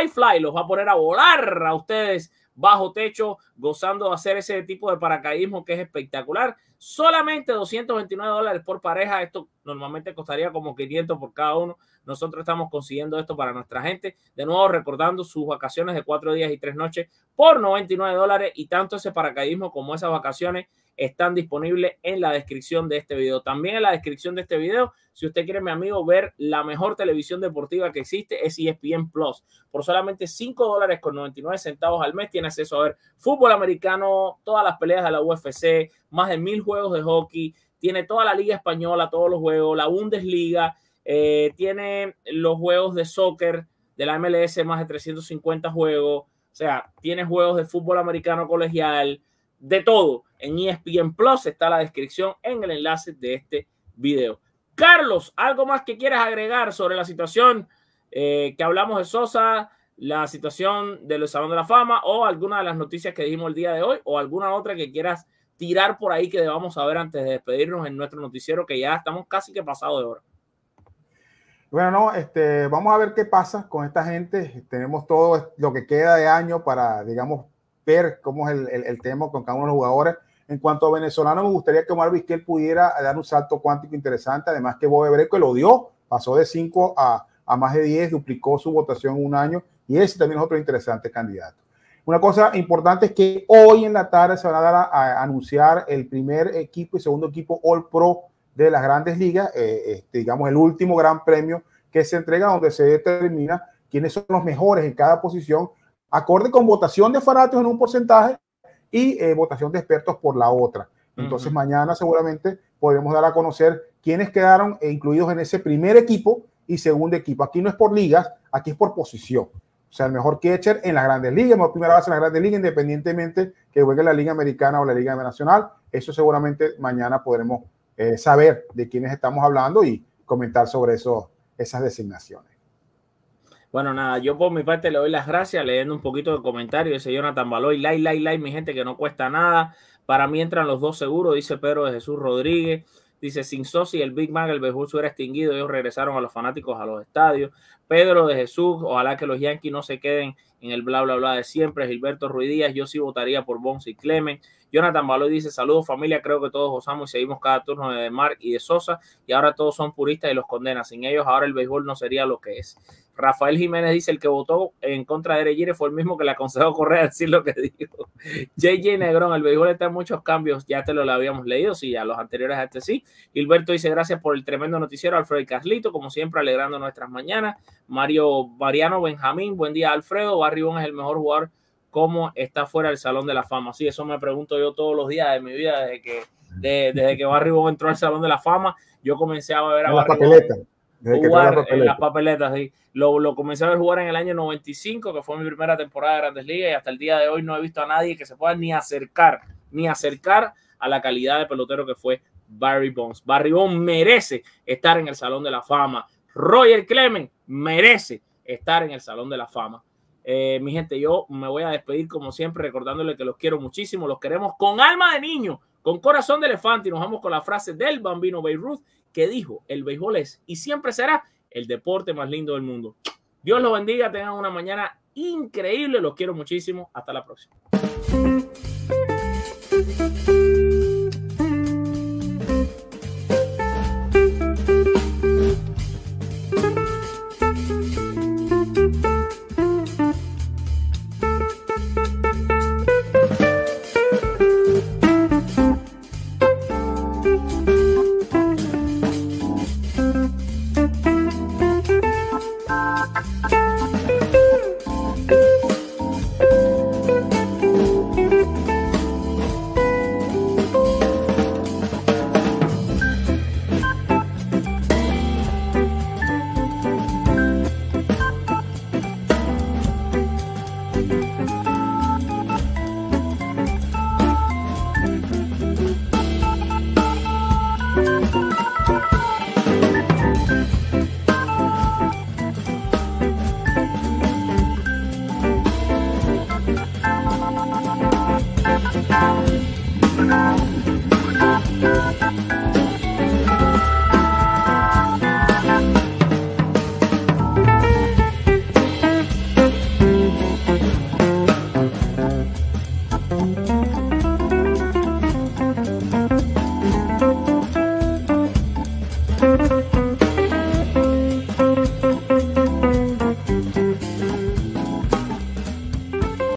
A: iFly los va a poner a volar a ustedes bajo techo, gozando de hacer ese tipo de paracaidismo que es espectacular. Solamente 229 dólares por pareja. Esto normalmente costaría como 500 por cada uno. Nosotros estamos consiguiendo esto para nuestra gente. De nuevo, recordando sus vacaciones de cuatro días y tres noches por 99 dólares y tanto ese paracaidismo como esas vacaciones están disponibles en la descripción de este video. También en la descripción de este video, si usted quiere, mi amigo, ver la mejor televisión deportiva que existe, es ESPN Plus. Por solamente 5 dólares con 99 centavos al mes tiene acceso a ver fútbol americano, todas las peleas de la UFC, más de mil juegos de hockey, tiene toda la liga española, todos los juegos, la Bundesliga, eh, tiene los juegos de soccer de la MLS, más de 350 juegos. O sea, tiene juegos de fútbol americano colegial, de todo. En ESPN Plus está la descripción en el enlace de este video. Carlos, ¿algo más que quieras agregar sobre la situación eh, que hablamos de Sosa, la situación del Salón de la Fama o alguna de las noticias que dijimos el día de hoy o alguna otra que quieras tirar por ahí que debamos saber antes de despedirnos en nuestro noticiero que ya estamos casi que pasado de hora?
B: Bueno, no, este, vamos a ver qué pasa con esta gente. Tenemos todo lo que queda de año para, digamos, ver cómo es el, el, tema con cada uno de los jugadores. En cuanto a venezolano, me gustaría que Omar Vizquel pudiera dar un salto cuántico interesante, además que Bob Ebreco lo dio, pasó de 5 a, a, más de 10, duplicó su votación en un año y ese también es otro interesante candidato. Una cosa importante es que hoy en la tarde se van a dar a, a anunciar el primer equipo y segundo equipo All Pro de las grandes ligas, eh, este, digamos el último gran premio que se entrega, donde se determina quiénes son los mejores en cada posición, acorde con votación de fanáticos en un porcentaje y eh, votación de expertos por la otra. Entonces mañana seguramente podremos dar a conocer quiénes quedaron eh, incluidos en ese primer equipo y segundo equipo. Aquí no es por ligas, aquí es por posición. O sea, el mejor catcher en las grandes ligas, mejor primera base en las grandes ligas, independientemente que juegue la Liga Americana o la Liga Nacional. Eso seguramente mañana podremos eh, saber de quiénes estamos hablando y comentar sobre eso, esas designaciones.
A: Bueno, nada, yo por mi parte le doy las gracias leyendo un poquito de comentario. Dice Jonathan Baloy, like, like, like, mi gente, que no cuesta nada. Para mí entran los dos seguros, dice Pedro de Jesús Rodríguez. Dice, sin Sosi, el Big Mac, el Bejuso era extinguido. Ellos regresaron a los fanáticos a los estadios. Pedro de Jesús, ojalá que los Yankees no se queden en el bla, bla, bla de siempre. Gilberto Ruidías, yo sí votaría por Bonsi y Clemen. Jonathan Baloy dice, saludos familia, creo que todos gozamos y seguimos cada turno de Mark y de Sosa y ahora todos son puristas y los condenan. Sin ellos ahora el béisbol no sería lo que es. Rafael Jiménez dice, el que votó en contra de Erejire fue el mismo que le aconsejó correr a decir lo que dijo. JJ Negrón, el béisbol está en muchos cambios, ya te lo, habíamos leído, sí, a los anteriores a este sí. Gilberto dice, gracias por el tremendo noticiero, Alfredo y Carlito, como siempre, alegrando nuestras mañanas. Mario Variano Benjamín, buen día, Alfredo. Barribón es el mejor jugador cómo está fuera del Salón de la Fama. Sí, eso me pregunto yo todos los días de mi vida, desde que, desde que Barry Bonds entró al Salón de la Fama, yo comencé a ver a Barry papeleta.
B: jugar en las
A: papeletas. Lo, comencé a ver jugar en el año 95, que fue mi primera temporada de Grandes Ligas, y hasta el día de hoy no he visto a nadie que se pueda ni acercar, ni acercar a la calidad de pelotero que fue Barry Bonds. Barry Bonds merece estar en el Salón de la Fama. Roger Clemens merece estar en el Salón de la Fama. Eh, mi gente, yo me voy a despedir como siempre, recordándole que los quiero muchísimo, los queremos con alma de niño, con corazón de elefante. Y nos vamos con la frase del bambino Beirut que dijo: el béisbol es y siempre será el deporte más lindo del mundo. Dios los bendiga, tengan una mañana increíble, los quiero muchísimo. Hasta la próxima.